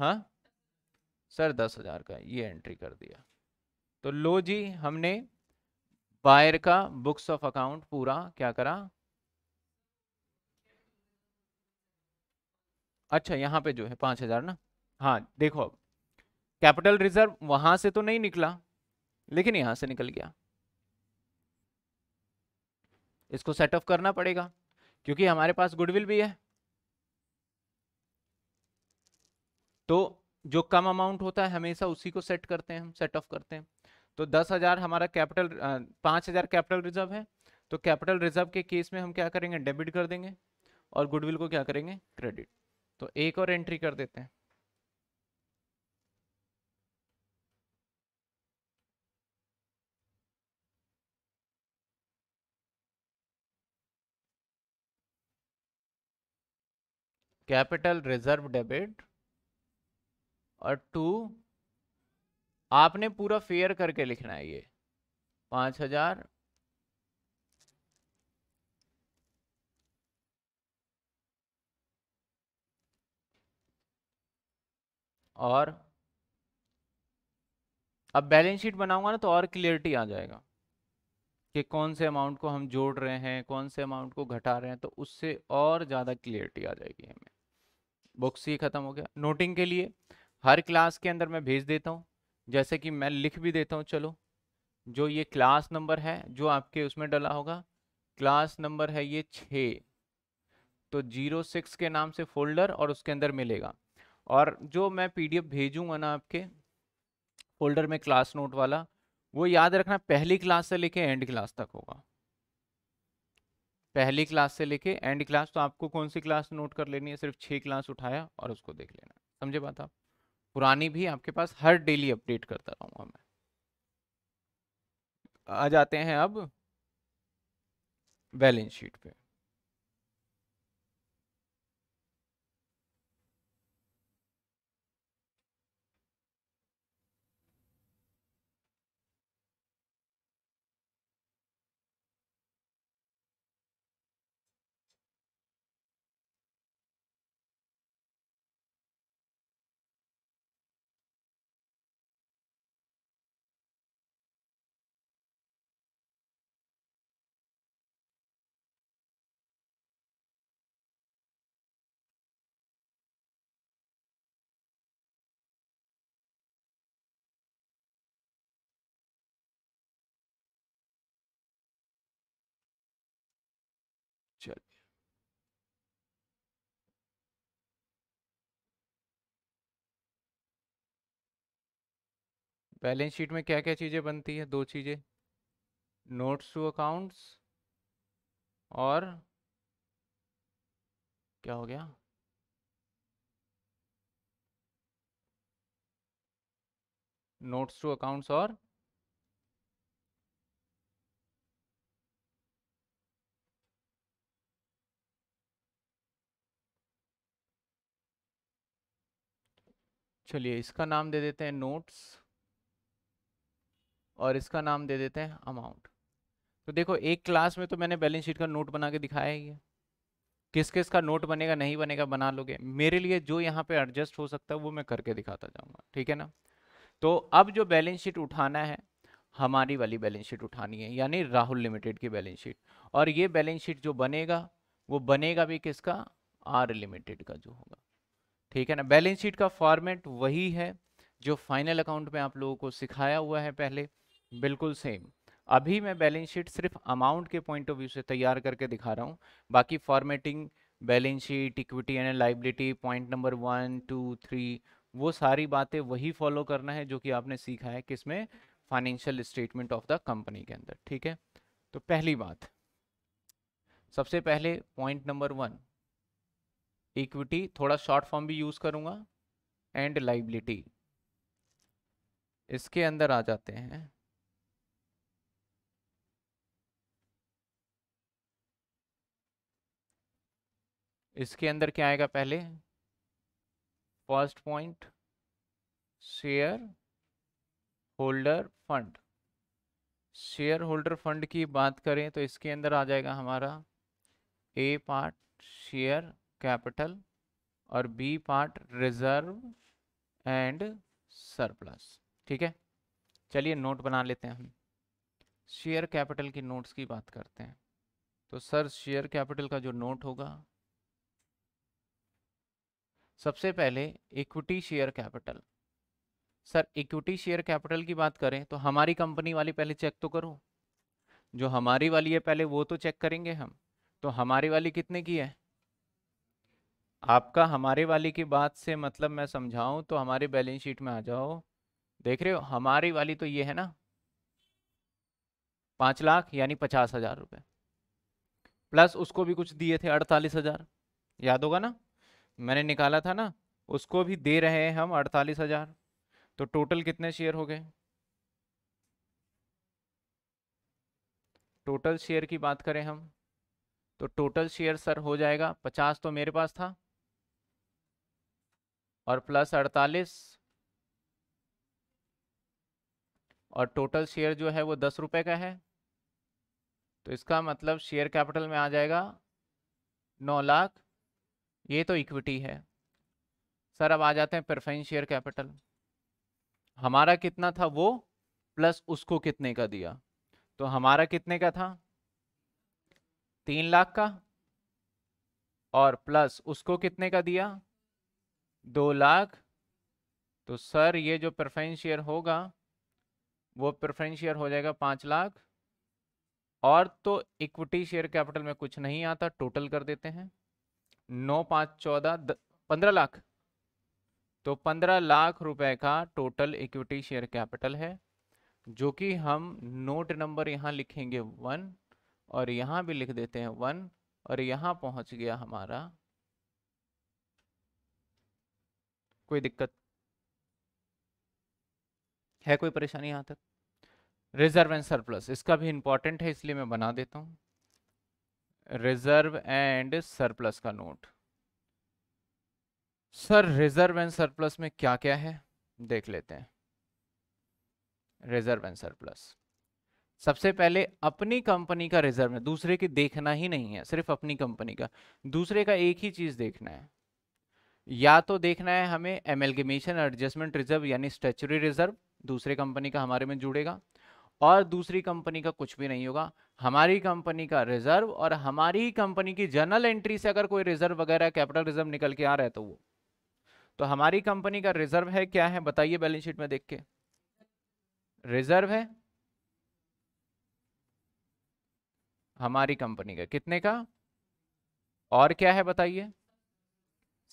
हाँ सर दस हजार का ये एंट्री कर दिया तो लो जी हमने बायर का बुक्स ऑफ अकाउंट पूरा क्या करा अच्छा यहाँ पे जो है पांच हजार ना हाँ देखो अब कैपिटल रिजर्व वहां से तो नहीं निकला लेकिन यहां से निकल गया इसको सेटअप करना पड़ेगा क्योंकि हमारे पास गुडविल भी है तो जो कम अमाउंट होता है हमेशा उसी को सेट करते हैं हम सेट ऑफ करते हैं तो दस हज़ार हमारा कैपिटल पाँच हज़ार कैपिटल रिजर्व है तो कैपिटल रिजर्व के केस में हम क्या करेंगे डेबिट कर देंगे और गुडविल को क्या करेंगे क्रेडिट तो एक और एंट्री कर देते हैं कैपिटल रिजर्व डेबिट और टू आपने पूरा फेयर करके लिखना है ये पांच हजार और अब बैलेंस शीट बनाऊंगा ना तो और क्लियरिटी आ जाएगा कि कौन से अमाउंट को हम जोड़ रहे हैं कौन से अमाउंट को घटा रहे हैं तो उससे और ज़्यादा क्लियरिटी आ जाएगी हमें बुक्स ही ख़त्म हो गया नोटिंग के लिए हर क्लास के अंदर मैं भेज देता हूँ जैसे कि मैं लिख भी देता हूँ चलो जो ये क्लास नंबर है जो आपके उसमें डला होगा क्लास नंबर है ये छ तो जीरो सिक्स के नाम से फोल्डर और उसके अंदर मिलेगा और जो मैं पीडीएफ भेजूंगा ना आपके फोल्डर में क्लास नोट वाला वो याद रखना पहली क्लास से लेके एंड क्लास तक होगा पहली क्लास से लेके एंड क्लास तो आपको कौन सी क्लास नोट कर लेनी है सिर्फ छः क्लास उठाया और उसको देख लेना समझे बात आप पुरानी भी आपके पास हर डेली अपडेट करता रहूंगा मैं आ जाते हैं अब बैलेंस शीट पे बैलेंस शीट में क्या क्या चीज़ें बनती है दो चीज़ें नोट्स टू अकाउंट्स और क्या हो गया नोट्स टू अकाउंट्स और चलिए इसका नाम दे देते हैं नोट्स और इसका नाम दे देते हैं अमाउंट तो देखो एक क्लास में तो मैंने बैलेंस शीट का नोट बना के दिखाया ही है किस किस का नोट बनेगा नहीं बनेगा बना लोगे मेरे लिए जो यहाँ पे एडजस्ट हो सकता है वो मैं करके दिखाता जाऊँगा ठीक है ना तो अब जो बैलेंस शीट उठाना है हमारी वाली बैलेंस शीट उठानी है यानी राहुल लिमिटेड की बैलेंस शीट और ये बैलेंस शीट जो बनेगा वो बनेगा भी किसका आर लिमिटेड का जो होगा ठीक है ना बैलेंस शीट का फॉर्मेट वही है जो फाइनल अकाउंट में आप लोगों को सिखाया हुआ है पहले बिल्कुल सेम अभी मैं बैलेंस शीट सिर्फ अमाउंट के पॉइंट ऑफ व्यू से तैयार करके दिखा रहा हूँ बाकी formatting balance sheet equity and liability point number one two three वो सारी बातें वही फॉलो करना है जो कि आपने सीखा है किसमें financial statement of the company के अंदर ठीक है तो पहली बात सबसे पहले पॉइंट नंबर वन इक्विटी थोड़ा शॉर्ट फॉर्म भी यूज़ करूंगा एंड लाइबिलिटी इसके अंदर आ जाते हैं इसके अंदर क्या आएगा पहले first point shareholder fund shareholder fund की बात करें तो इसके अंदर आ जाएगा हमारा ए पार्ट शेयर कैपिटल और B part reserve and surplus ठीक है चलिए नोट बना लेते हैं हम शेयर कैपिटल की नोट्स की बात करते हैं तो सर शेयर कैपिटल का जो नोट होगा सबसे पहले equity share capital sir equity share capital की बात करें तो हमारी कंपनी वाली पहले चेक तो करो जो हमारी वाली है पहले वो तो चेक करेंगे हम तो हमारी वाली कितने की है आपका हमारे वाली की बात से मतलब मैं समझाऊं तो हमारे बैलेंस शीट में आ जाओ देख रहे हो हमारी वाली तो ये है ना पाँच लाख यानी पचास हजार रुपये प्लस उसको भी कुछ दिए थे अड़तालीस हजार याद होगा ना मैंने निकाला था ना उसको भी दे रहे हैं हम अड़तालीस हजार तो टोटल कितने शेयर हो गए टोटल शेयर की बात करें हम तो टोटल शेयर सर हो जाएगा पचास तो मेरे पास था और प्लस अड़तालीस और टोटल शेयर जो है वो दस रुपये का है तो इसका मतलब शेयर कैपिटल में आ जाएगा नौ लाख ये तो इक्विटी है सर अब आ जाते हैं प्रेफरेंस शेयर कैपिटल हमारा कितना था वो प्लस उसको कितने का दिया तो हमारा कितने का था तीन लाख का और प्लस उसको कितने का दिया दो लाख तो सर ये जो प्रेफरेंस शेयर होगा वो प्रेफरेंस शेयर हो जाएगा पाँच लाख और तो इक्विटी शेयर कैपिटल में कुछ नहीं आता टोटल कर देते हैं नौ पाँच चौदह पंद्रह लाख तो पंद्रह लाख रुपए का टोटल इक्विटी शेयर कैपिटल है जो कि हम नोट नंबर यहाँ लिखेंगे वन और यहाँ भी लिख देते हैं वन और यहाँ पहुँच गया हमारा कोई दिक्कत है कोई परेशानी यहाँ तक रिजर्व एंड सरप्लस इसका भी इंपॉर्टेंट है इसलिए मैं बना देता हूँ रिजर्व एंड सरप्लस का note sir reserve and surplus में क्या क्या है देख लेते हैं रिजर्व एंड सरप्लस सबसे पहले अपनी कंपनी का रिजर्व है दूसरे की देखना ही नहीं है सिर्फ अपनी कंपनी का दूसरे का एक ही चीज देखना है या तो देखना है हमें एमेलगेमेशन एडजस्टमेंट रिजर्व यानी स्टेचुरी रिजर्व दूसरे कंपनी का हमारे में जुड़ेगा और दूसरी कंपनी का कुछ भी नहीं होगा हमारी कंपनी का रिजर्व और हमारी ही कंपनी की जनरल एंट्री से अगर कोई रिजर्व वगैरह कैपिटल रिजर्व निकल के आ रहा है तो वो तो हमारी कंपनी का रिजर्व है क्या है बताइए बैलेंस शीट में देख के रिजर्व है हमारी कंपनी का कितने का और क्या है बताइए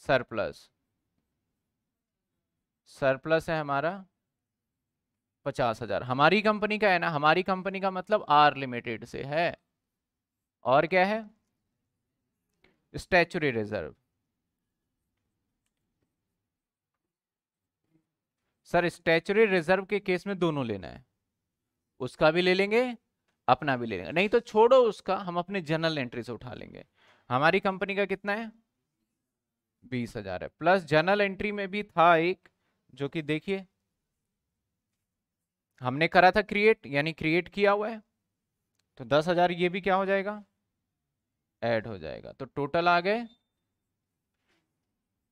सरप्लस सरप्लस है हमारा पचास हजार हमारी कंपनी का है ना हमारी कंपनी का मतलब आर लिमिटेड से है और क्या है statutory reserve sir statutory reserve के केस में दोनों लेना है उसका भी ले लेंगे अपना भी ले लेंगे नहीं तो छोड़ो उसका हम अपने जनरल एंट्री से उठा लेंगे हमारी कंपनी का कितना है बीस हजार है प्लस जनरल एंट्री में भी था एक जो कि देखिए हमने करा था क्रिएट यानी क्रिएट किया हुआ है तो दस हजार ये भी क्या हो जाएगा ऐड हो जाएगा तो टोटल आ गए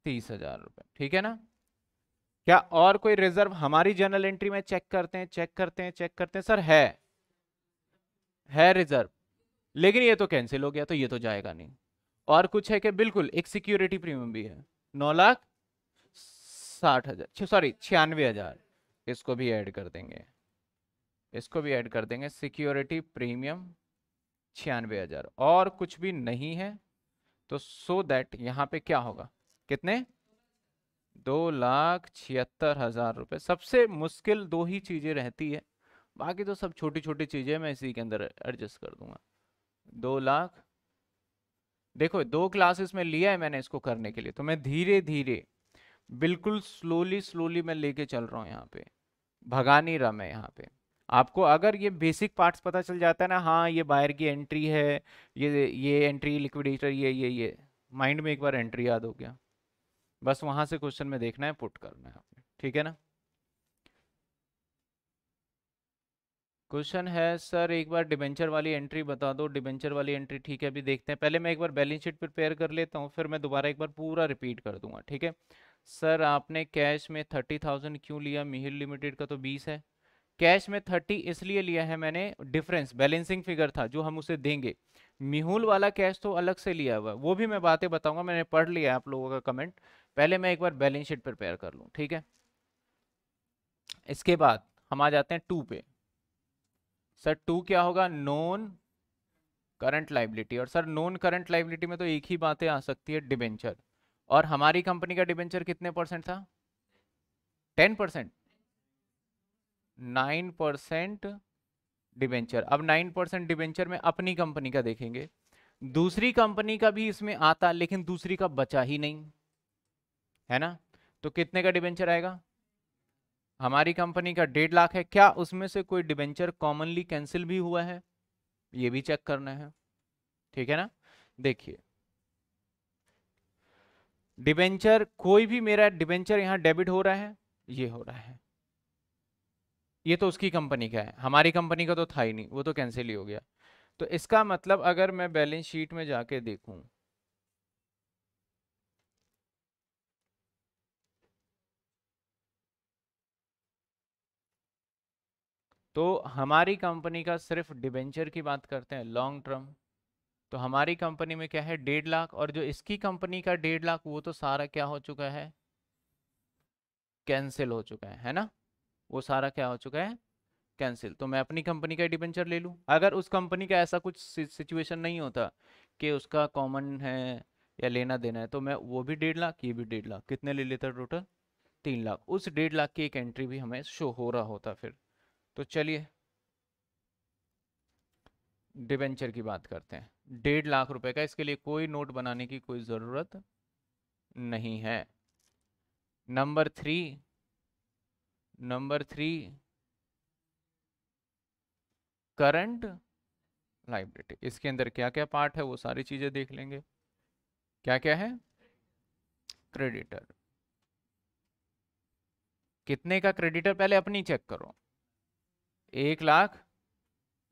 तीस हजार रुपए ठीक है ना क्या और कोई रिजर्व हमारी जनरल एंट्री में चेक करते हैं चेक करते हैं चेक करते हैं सर है है रिजर्व लेकिन ये तो कैंसिल हो गया तो ये तो जाएगा नहीं और कुछ है कि बिल्कुल एक सिक्योरिटी प्रीमियम भी है नौ लाख साठ हजार सॉरी छियानवे हजार इसको भी ऐड कर देंगे इसको भी ऐड कर देंगे सिक्योरिटी प्रीमियम छियानवे हजार और कुछ भी नहीं है तो सो so दैट यहाँ पे क्या होगा कितने दो लाख छिहत्तर हजार रुपये सबसे मुश्किल दो ही चीज़ें रहती है बाकी तो सब छोटी छोटी चीज़ें मैं इसी के अंदर एडजस्ट कर दूंगा दो लाख देखो दो क्लासेस में लिया है मैंने इसको करने के लिए तो मैं धीरे धीरे बिल्कुल स्लोली स्लोली मैं लेके चल रहा हूँ यहाँ पे भगा नहीं रहा मैं यहाँ पे आपको अगर ये बेसिक पार्ट्स पता चल जाता है ना हाँ ये बायर की एंट्री है ये ये एंट्री लिक्विडेटर ये ये ये माइंड में एक बार एंट्री याद हो गया बस वहाँ से क्वेश्चन में देखना है पुट करना है आपने ठीक है ना क्वेश्चन है सर एक बार डिबेंचर वाली एंट्री बता दो डिबेंचर वाली एंट्री ठीक है अभी देखते हैं पहले मैं एक बार बैलेंस शीट प्रिपेयर कर लेता हूँ फिर मैं दोबारा एक बार पूरा रिपीट कर दूंगा ठीक है सर आपने कैश में थर्टी थाउजेंड क्यों लिया मिहिर लिमिटेड का तो बीस है कैश में थर्टी इसलिए लिया है मैंने डिफरेंस बैलेंसिंग फिगर था जो हम उसे देंगे मिहुल वाला कैश तो अलग से लिया हुआ वो भी मैं बातें बताऊंगा मैंने पढ़ लिया आप लोगों का कमेंट पहले मैं एक बार बैलेंस शीट प्रिपेयर कर लूँ ठीक है इसके बाद हम आ जाते हैं टू पे सर टू क्या होगा नॉन करंट लाइबिलिटी और सर नॉन करंट लाइबिलिटी में तो एक ही बातें आ सकती है डिबेंचर और हमारी कंपनी का डिबेंचर कितने परसेंट था ten percent nine percent debenture अब नाइन परसेंट डिबेंचर में अपनी कंपनी का देखेंगे दूसरी कंपनी का भी इसमें आता लेकिन दूसरी का बचा ही नहीं है ना तो कितने का डिबेंचर आएगा हमारी कंपनी का डेढ़ लाख है क्या उसमें से कोई डिबेंचर कॉमनली कैंसिल भी हुआ है ये भी चेक करना है ठीक है ना देखिए डिबेंचर कोई भी मेरा डिबेंचर यहां डेबिट हो रहा है ये हो रहा है ये तो उसकी कंपनी का है हमारी कंपनी का तो था ही नहीं वो तो कैंसिल ही हो गया तो इसका मतलब अगर मैं बैलेंस शीट में जाके देखूं तो हमारी कंपनी का सिर्फ डिबेंचर की बात करते हैं लॉन्ग टर्म तो हमारी कंपनी में क्या है डेढ़ लाख और जो इसकी कंपनी का डेढ़ लाख वो तो सारा क्या हो चुका है कैंसिल हो चुका है है ना वो सारा क्या हो चुका है कैंसिल तो मैं अपनी कंपनी का डिबेंचर ले लूँ अगर उस कंपनी का ऐसा कुछ सिचुएशन नहीं होता कि उसका कॉमन है या लेना देना है तो मैं वो भी डेढ़ लाख ये भी डेढ़ लाख कितने ले लेता टोटल तीन लाख उस डेढ़ लाख की एक एंट्री भी हमें शो हो रहा होता फिर तो चलिए डिबेंचर की बात करते हैं डेढ़ लाख रुपए का इसके लिए कोई नोट बनाने की कोई ज़रूरत नहीं है number three number three current liability इसके अंदर क्या क्या पार्ट है वो सारी चीजें देख लेंगे क्या क्या है क्रेडिटर कितने का क्रेडिटर पहले अपनी चेक करो एक लाख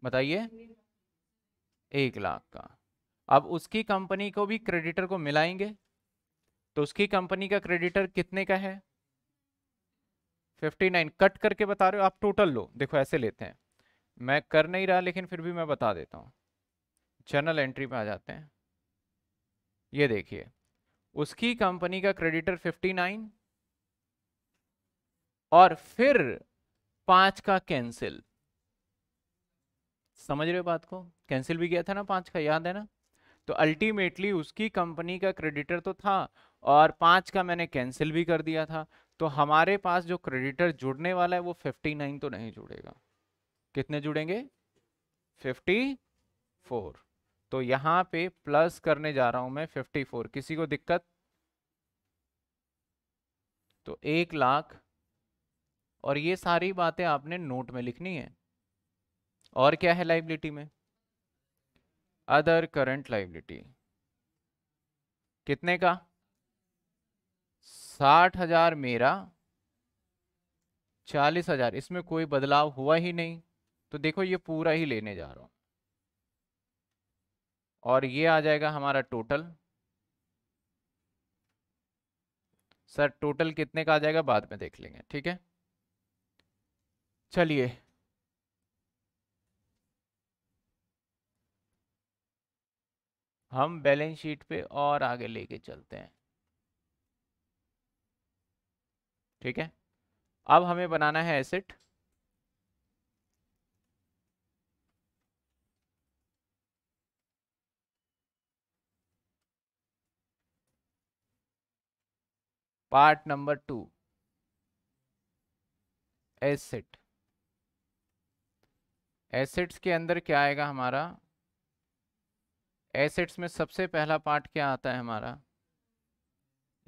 बताइए एक लाख का अब उसकी कंपनी को भी क्रेडिटर को मिलाएंगे तो उसकी कंपनी का क्रेडिटर कितने का है फिफ्टी नाइन कट करके बता रहे हो आप टोटल लो देखो ऐसे लेते हैं मैं कर नहीं रहा लेकिन फिर भी मैं बता देता हूँ जर्नल एंट्री में आ जाते हैं ये देखिए उसकी कंपनी का क्रेडिटर 59 और फिर पांच का कैंसिल समझ रहे हो बात को कैंसिल भी गया था ना पांच का याद है ना तो अल्टीमेटली उसकी कंपनी का क्रेडिटर तो था और पांच का मैंने कैंसिल भी कर दिया था तो हमारे पास जो क्रेडिटर जुड़ने वाला है वो 59 तो नहीं जुड़ेगा कितने जुड़ेंगे 54 तो यहां पे प्लस करने जा रहा हूं मैं 54 किसी को दिक्कत तो एक लाख और ये सारी बातें आपने नोट में लिखनी है और क्या है लाइबिलिटी में अदर करंट लाइबिलिटी कितने का साठ हजार मेरा चालीस हजार इसमें कोई बदलाव हुआ ही नहीं तो देखो ये पूरा ही लेने जा रहा हूँ और ये आ जाएगा हमारा टोटल सर टोटल कितने का आ जाएगा बाद में देख लेंगे ठीक है चलिए हम बैलेंस शीट पे और आगे लेके चलते हैं ठीक है अब हमें बनाना है asset part number two asset assets के अंदर क्या आएगा हमारा एसेट्स में सबसे पहला पार्ट क्या आता है हमारा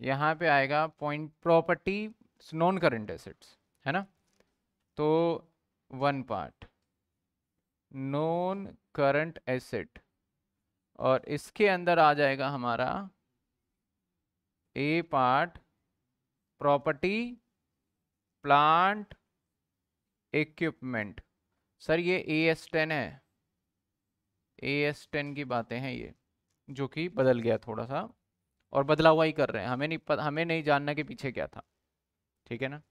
यहाँ पे आएगा point property assets non current assets है ना तो one part non current asset और इसके अंदर आ जाएगा हमारा A part property plant equipment sir ये ए एस टेन है ए एस टेन की बातें हैं ये जो कि बदल गया थोड़ा सा और बदलाव हुआ ही कर रहे हैं हमें नहीं हमें नहीं जानना कि पीछे क्या था ठीक है ना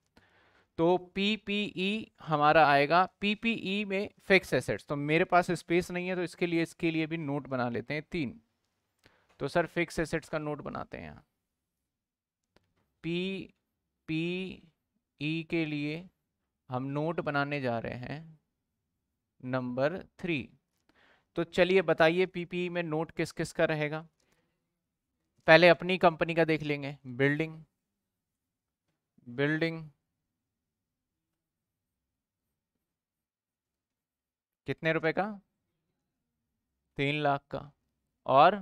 तो पी पी ई हमारा आएगा पी पी ई में फिक्स एसेट्स तो मेरे पास स्पेस नहीं है तो इसके लिए इसके लिए भी नोट बना लेते हैं तीन तो सर फिक्स एसेट्स का नोट बनाते हैं पी पी ई के लिए हम नोट बनाने जा रहे हैं नंबर थ्री तो चलिए बताइए पीपीई e में नोट किस किस का रहेगा पहले अपनी कंपनी का देख लेंगे बिल्डिंग बिल्डिंग कितने रुपए का तीन लाख का और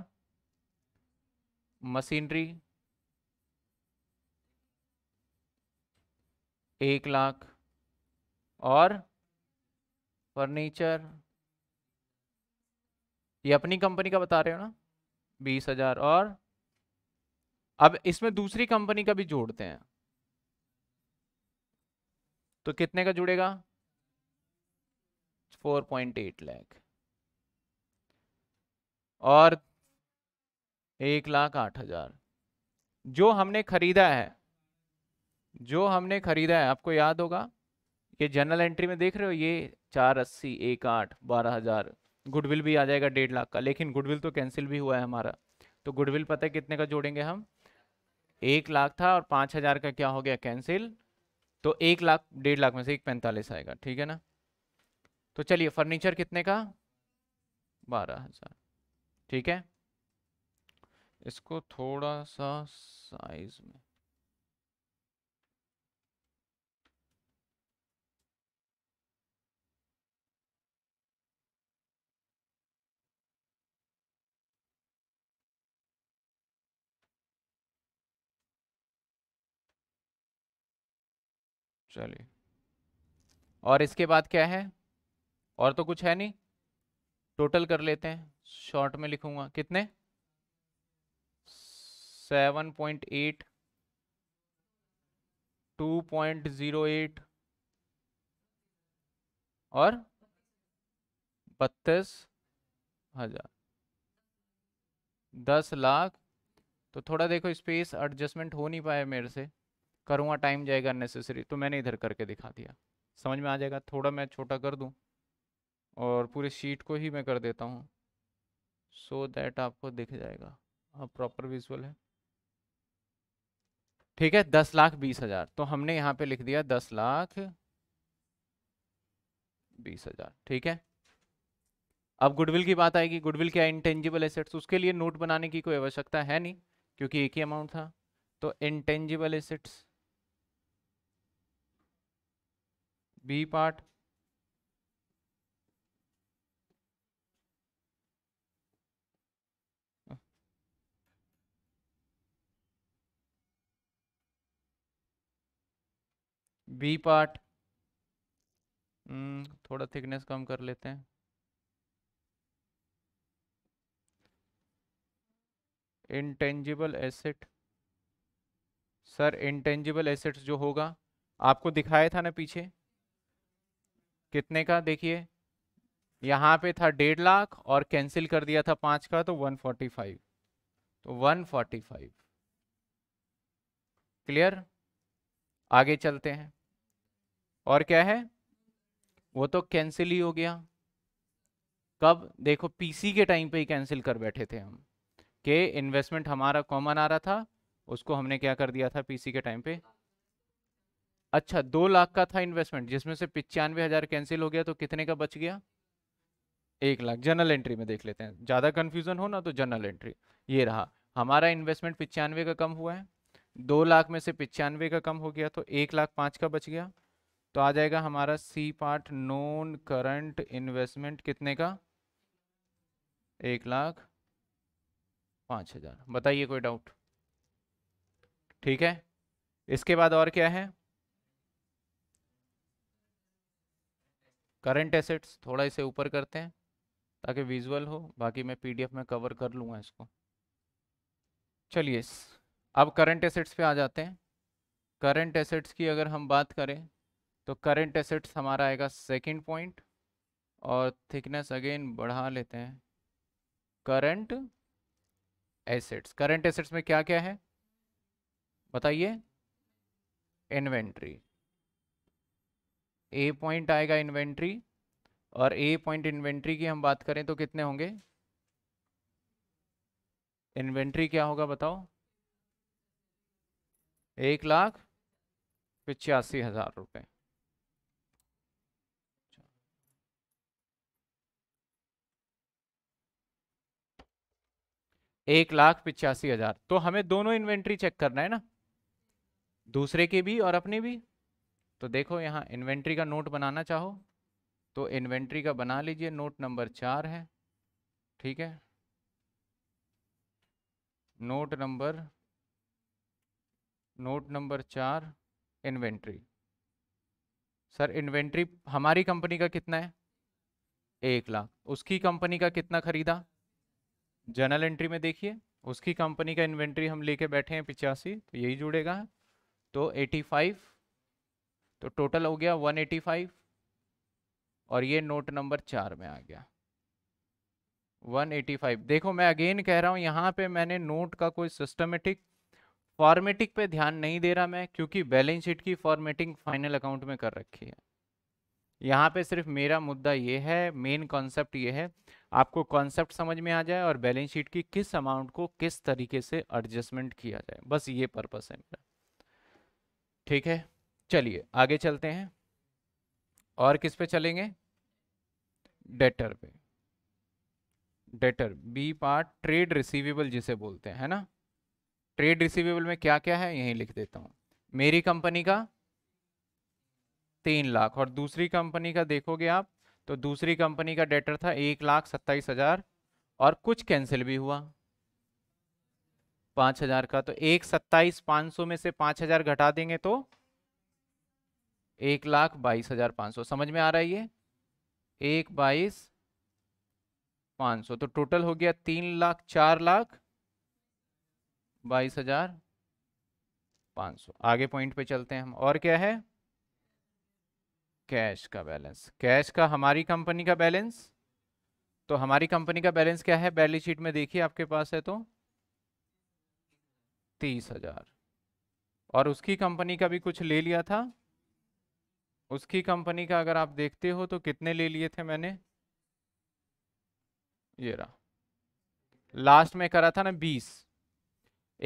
मशीनरी एक लाख और फर्नीचर ये अपनी कंपनी का बता रहे हो ना बीस हजार और अब इसमें दूसरी कंपनी का भी जोड़ते हैं तो कितने का जुड़ेगा 4.8 लाख और एक लाख आठ हजार जो हमने खरीदा है जो हमने खरीदा है आपको याद होगा ये जनरल एंट्री में देख रहे हो ये चार अस्सी एक आठ बारह हजार गुडविल भी आ जाएगा डेढ़ लाख का लेकिन गुडविल तो कैंसिल भी हुआ है हमारा तो गुडविल पता है कितने का जोड़ेंगे हम एक लाख था और पाँच हजार का क्या हो गया कैंसिल तो एक लाख डेढ़ लाख में से एक पैंतालीस आएगा ठीक है ना तो चलिए फर्नीचर कितने का बारह हजार ठीक है इसको थोड़ा सा साइज में चलिए और इसके बाद क्या है और तो कुछ है नहीं टोटल कर लेते हैं शॉर्ट में लिखूंगा कितने seven point eight two point zero eight और बत्तीस हजार दस लाख तो थोड़ा देखो स्पेस एडजस्टमेंट हो नहीं पाया मेरे से करूँगा टाइम जाएगा अननेसेसरी तो मैंने इधर करके दिखा दिया समझ में आ जाएगा थोड़ा मैं छोटा कर दूँ और पूरे शीट को ही मैं कर देता हूँ सो so दैट आपको दिख जाएगा हाँ प्रॉपर विजुअल है ठीक है दस लाख बीस हज़ार तो हमने यहाँ पे लिख दिया दस लाख बीस हज़ार ठीक है अब गुडविल की बात आएगी गुडविल क्या इंटेंजिबल एसेट्स उसके लिए नोट बनाने की कोई आवश्यकता है नहीं क्योंकि एक ही अमाउंट था तो intangible assets B part B part hmm, थोड़ा थिकनेस कम कर लेते हैं intangible asset sir intangible assets जो होगा आपको दिखाया था ना पीछे कितने का देखिए यहाँ पे था डेढ़ लाख और कैंसिल कर दिया था पांच का तो फाइव तो फाइव क्लियर आगे चलते हैं और क्या है वो तो कैंसिल ही हो गया कब देखो पीसी के टाइम पे ही कैंसिल कर बैठे थे हम के इन्वेस्टमेंट हमारा कॉमन आ रहा था उसको हमने क्या कर दिया था पीसी के टाइम पे अच्छा दो लाख का था इन्वेस्टमेंट जिसमें से पिचानवे हजार कैंसिल हो गया तो कितने का बच गया एक लाख जनरल एंट्री में देख लेते हैं ज़्यादा कन्फ्यूजन हो ना तो जनरल एंट्री ये रहा हमारा इन्वेस्टमेंट पिचानवे का कम हुआ है दो लाख में से पिचानवे का कम हो गया तो एक लाख पांच का बच गया तो आ जाएगा हमारा C part non current investment कितने का एक लाख पाँच हजार बताइए कोई डाउट ठीक है इसके बाद और क्या है करंट एसेट्स थोड़ा इसे ऊपर करते हैं ताकि विजुअल हो बाकी मैं पीडीएफ में कवर कर लूँगा इसको चलिए अब करंट एसेट्स पे आ जाते हैं करंट एसेट्स की अगर हम बात करें तो करंट एसेट्स हमारा आएगा सेकंड पॉइंट और थिकनेस अगेन बढ़ा लेते हैं करंट एसेट्स करंट एसेट्स में क्या क्या है बताइए इन्वेंट्री ए पॉइंट आएगा इन्वेंट्री और ए पॉइंट इन्वेंट्री की हम बात करें तो कितने होंगे इन्वेंट्री क्या होगा बताओ एक लाख पिचासी हजार रुपये एक लाख पिचासी हजार तो हमें दोनों इन्वेंट्री चेक करना है ना दूसरे की भी और अपनी भी तो देखो यहाँ इन्वेंट्री का नोट बनाना चाहो तो इन्वेंट्री का बना लीजिए नोट नंबर चार है ठीक है नोट नंबर नोट नंबर चार इन्वेंट्री सर इन्वेंट्री हमारी कंपनी का कितना है एक लाख उसकी कंपनी का कितना खरीदा जनरल एंट्री में देखिए उसकी कंपनी का इन्वेंट्री हम लेके बैठे हैं पिचासी तो यही जुड़ेगा तो एटी फाइव तो टोटल हो गया 185 और ये नोट नंबर चार में आ गया 185 देखो मैं अगेन कह रहा हूँ यहाँ पे मैंने नोट का कोई सिस्टमेटिक फॉर्मेटिक पे ध्यान नहीं दे रहा मैं क्योंकि बैलेंस शीट की फॉर्मेटिंग फाइनल अकाउंट में कर रखी है यहाँ पे सिर्फ मेरा मुद्दा ये है मेन कॉन्सेप्ट ये है आपको कॉन्सेप्ट समझ में आ जाए और बैलेंस शीट की किस अमाउंट को किस तरीके से एडजस्टमेंट किया जाए बस ये पर्पस है मेरा ठीक है चलिए आगे चलते हैं और किस पे चलेंगे डेटर पे debtor B part trade receivable जिसे बोलते हैं है ना ट्रेड रिसीवेबल में क्या क्या है यही लिख देता हूं मेरी कंपनी का तीन लाख और दूसरी कंपनी का देखोगे आप तो दूसरी कंपनी का डेटर था एक लाख सत्ताईस हजार और कुछ कैंसिल भी हुआ पांच हजार का तो एक सत्ताईस पांच सौ में से पांच हजार घटा देंगे तो एक लाख बाईस हजार पाँच सौ समझ में आ रहा है ये एक बाईस पाँच सौ तो टोटल हो गया तीन लाख चार लाख बाईस हजार पाँच सौ आगे पॉइंट पे चलते हैं हम और क्या है कैश का बैलेंस कैश का हमारी कंपनी का बैलेंस तो हमारी कंपनी का बैलेंस क्या है बैलेंस शीट में देखिए आपके पास है तो तीस हजार और उसकी कंपनी का भी कुछ ले लिया था उसकी कंपनी का अगर आप देखते हो तो कितने ले लिए थे मैंने ये रहा लास्ट में करा था ना बीस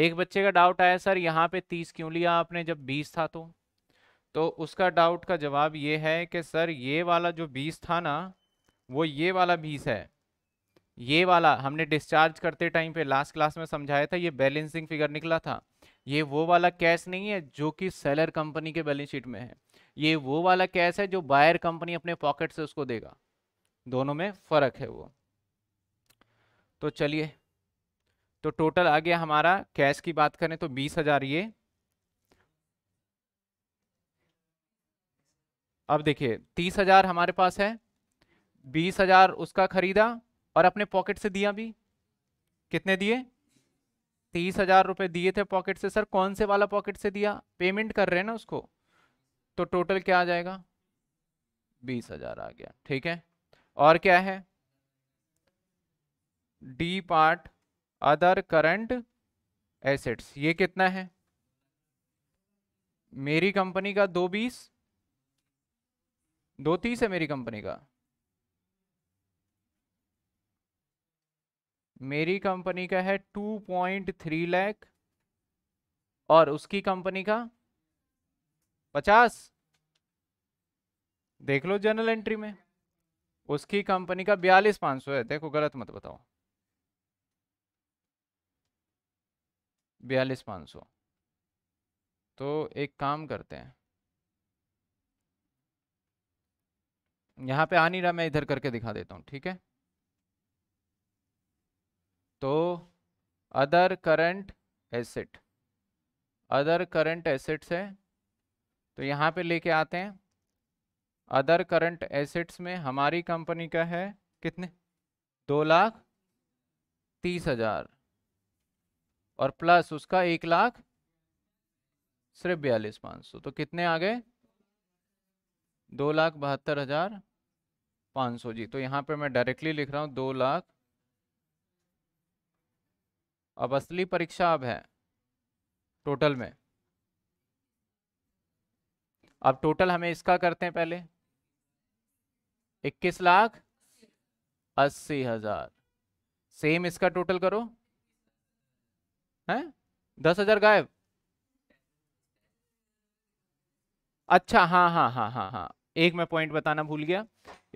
एक बच्चे का डाउट आया सर यहाँ पे तीस क्यों लिया आपने जब बीस था तो तो उसका डाउट का जवाब ये है कि सर ये वाला जो बीस था ना वो ये वाला बीस है ये वाला हमने डिस्चार्ज करते टाइम पे लास्ट क्लास में समझाया था ये बैलेंसिंग फिगर निकला था ये वो वाला कैश नहीं है जो कि सेलर कंपनी के बैलेंस शीट में है ये वो वाला कैश है जो बायर कंपनी अपने पॉकेट से उसको देगा दोनों में फ़र्क है वो तो चलिए तो टोटल आ गया हमारा कैश की बात करें तो बीस हज़ार ये अब देखिए तीस हज़ार हमारे पास है बीस हज़ार उसका ख़रीदा और अपने पॉकेट से दिया भी कितने दिए तीस हज़ार रुपये दिए थे पॉकेट से सर कौन से वाला पॉकेट से दिया पेमेंट कर रहे हैं ना उसको तो टोटल क्या आ जाएगा बीस हजार आ गया ठीक है और क्या है D part other current assets ये कितना है मेरी कंपनी का दो बीस दो तीस है मेरी कंपनी का मेरी कंपनी का है टू पॉइंट थ्री लैख और उसकी कंपनी का पचास देख लो जर्नल एंट्री में उसकी कंपनी का बयालीस पांच सौ है देखो गलत मत बताओ बयालीस पांच सौ तो एक काम करते हैं यहां पे आ नहीं रहा मैं इधर करके दिखा देता हूं ठीक है तो other current asset other current assets है तो यहाँ पे लेके आते हैं अदर करंट एसेट्स में हमारी कंपनी का है कितने दो लाख तीस हजार और प्लस उसका एक लाख सिर्फ बयालीस पाँच सौ तो कितने आ गए दो लाख बहत्तर हजार पाँच सौ जी तो यहाँ पे मैं डायरेक्टली लिख रहा हूँ दो लाख अब असली परीक्षा अब है टोटल में अब टोटल हमें इसका करते हैं पहले इक्कीस लाख अस्सी हजार सेम इसका टोटल करो हैं दस हजार गायब अच्छा हाँ हाँ हाँ हाँ हाँ एक मैं पॉइंट बताना भूल गया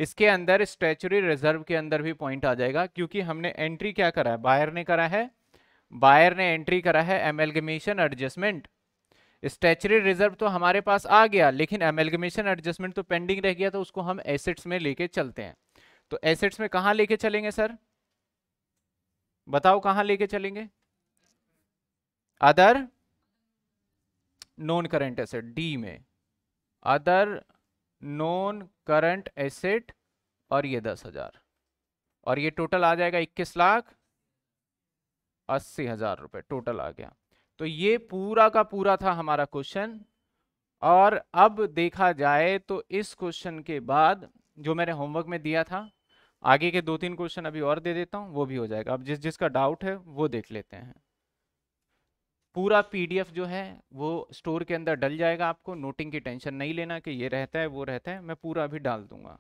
इसके अंदर स्टेचुरी रिजर्व के अंदर भी पॉइंट आ जाएगा क्योंकि हमने एंट्री क्या करा है बायर ने करा है बायर ने एंट्री करा है एमेलगमेशन एडजस्टमेंट स्टेचरी रिजर्व तो हमारे पास आ गया लेकिन एमेलगमेशन एडजस्टमेंट तो पेंडिंग रह गया तो उसको हम एसेट्स में लेके चलते हैं तो एसेट्स में कहाँ लेके चलेंगे सर बताओ कहाँ लेके चलेंगे other non current asset D में अदर नॉन करंट एसेट और ये दस हजार और ये टोटल आ जाएगा इक्कीस लाख अस्सी हजार रुपये टोटल आ गया तो ये पूरा का पूरा था हमारा क्वेश्चन और अब देखा जाए तो इस क्वेश्चन के बाद जो मैंने होमवर्क में दिया था आगे के दो तीन क्वेश्चन अभी और दे देता हूँ वो भी हो जाएगा अब जिस जिसका डाउट है वो देख लेते हैं पूरा पीडीएफ जो है वो स्टोर के अंदर डल जाएगा आपको नोटिंग की टेंशन नहीं लेना कि ये रहता है वो रहता है मैं पूरा अभी डाल दूंगा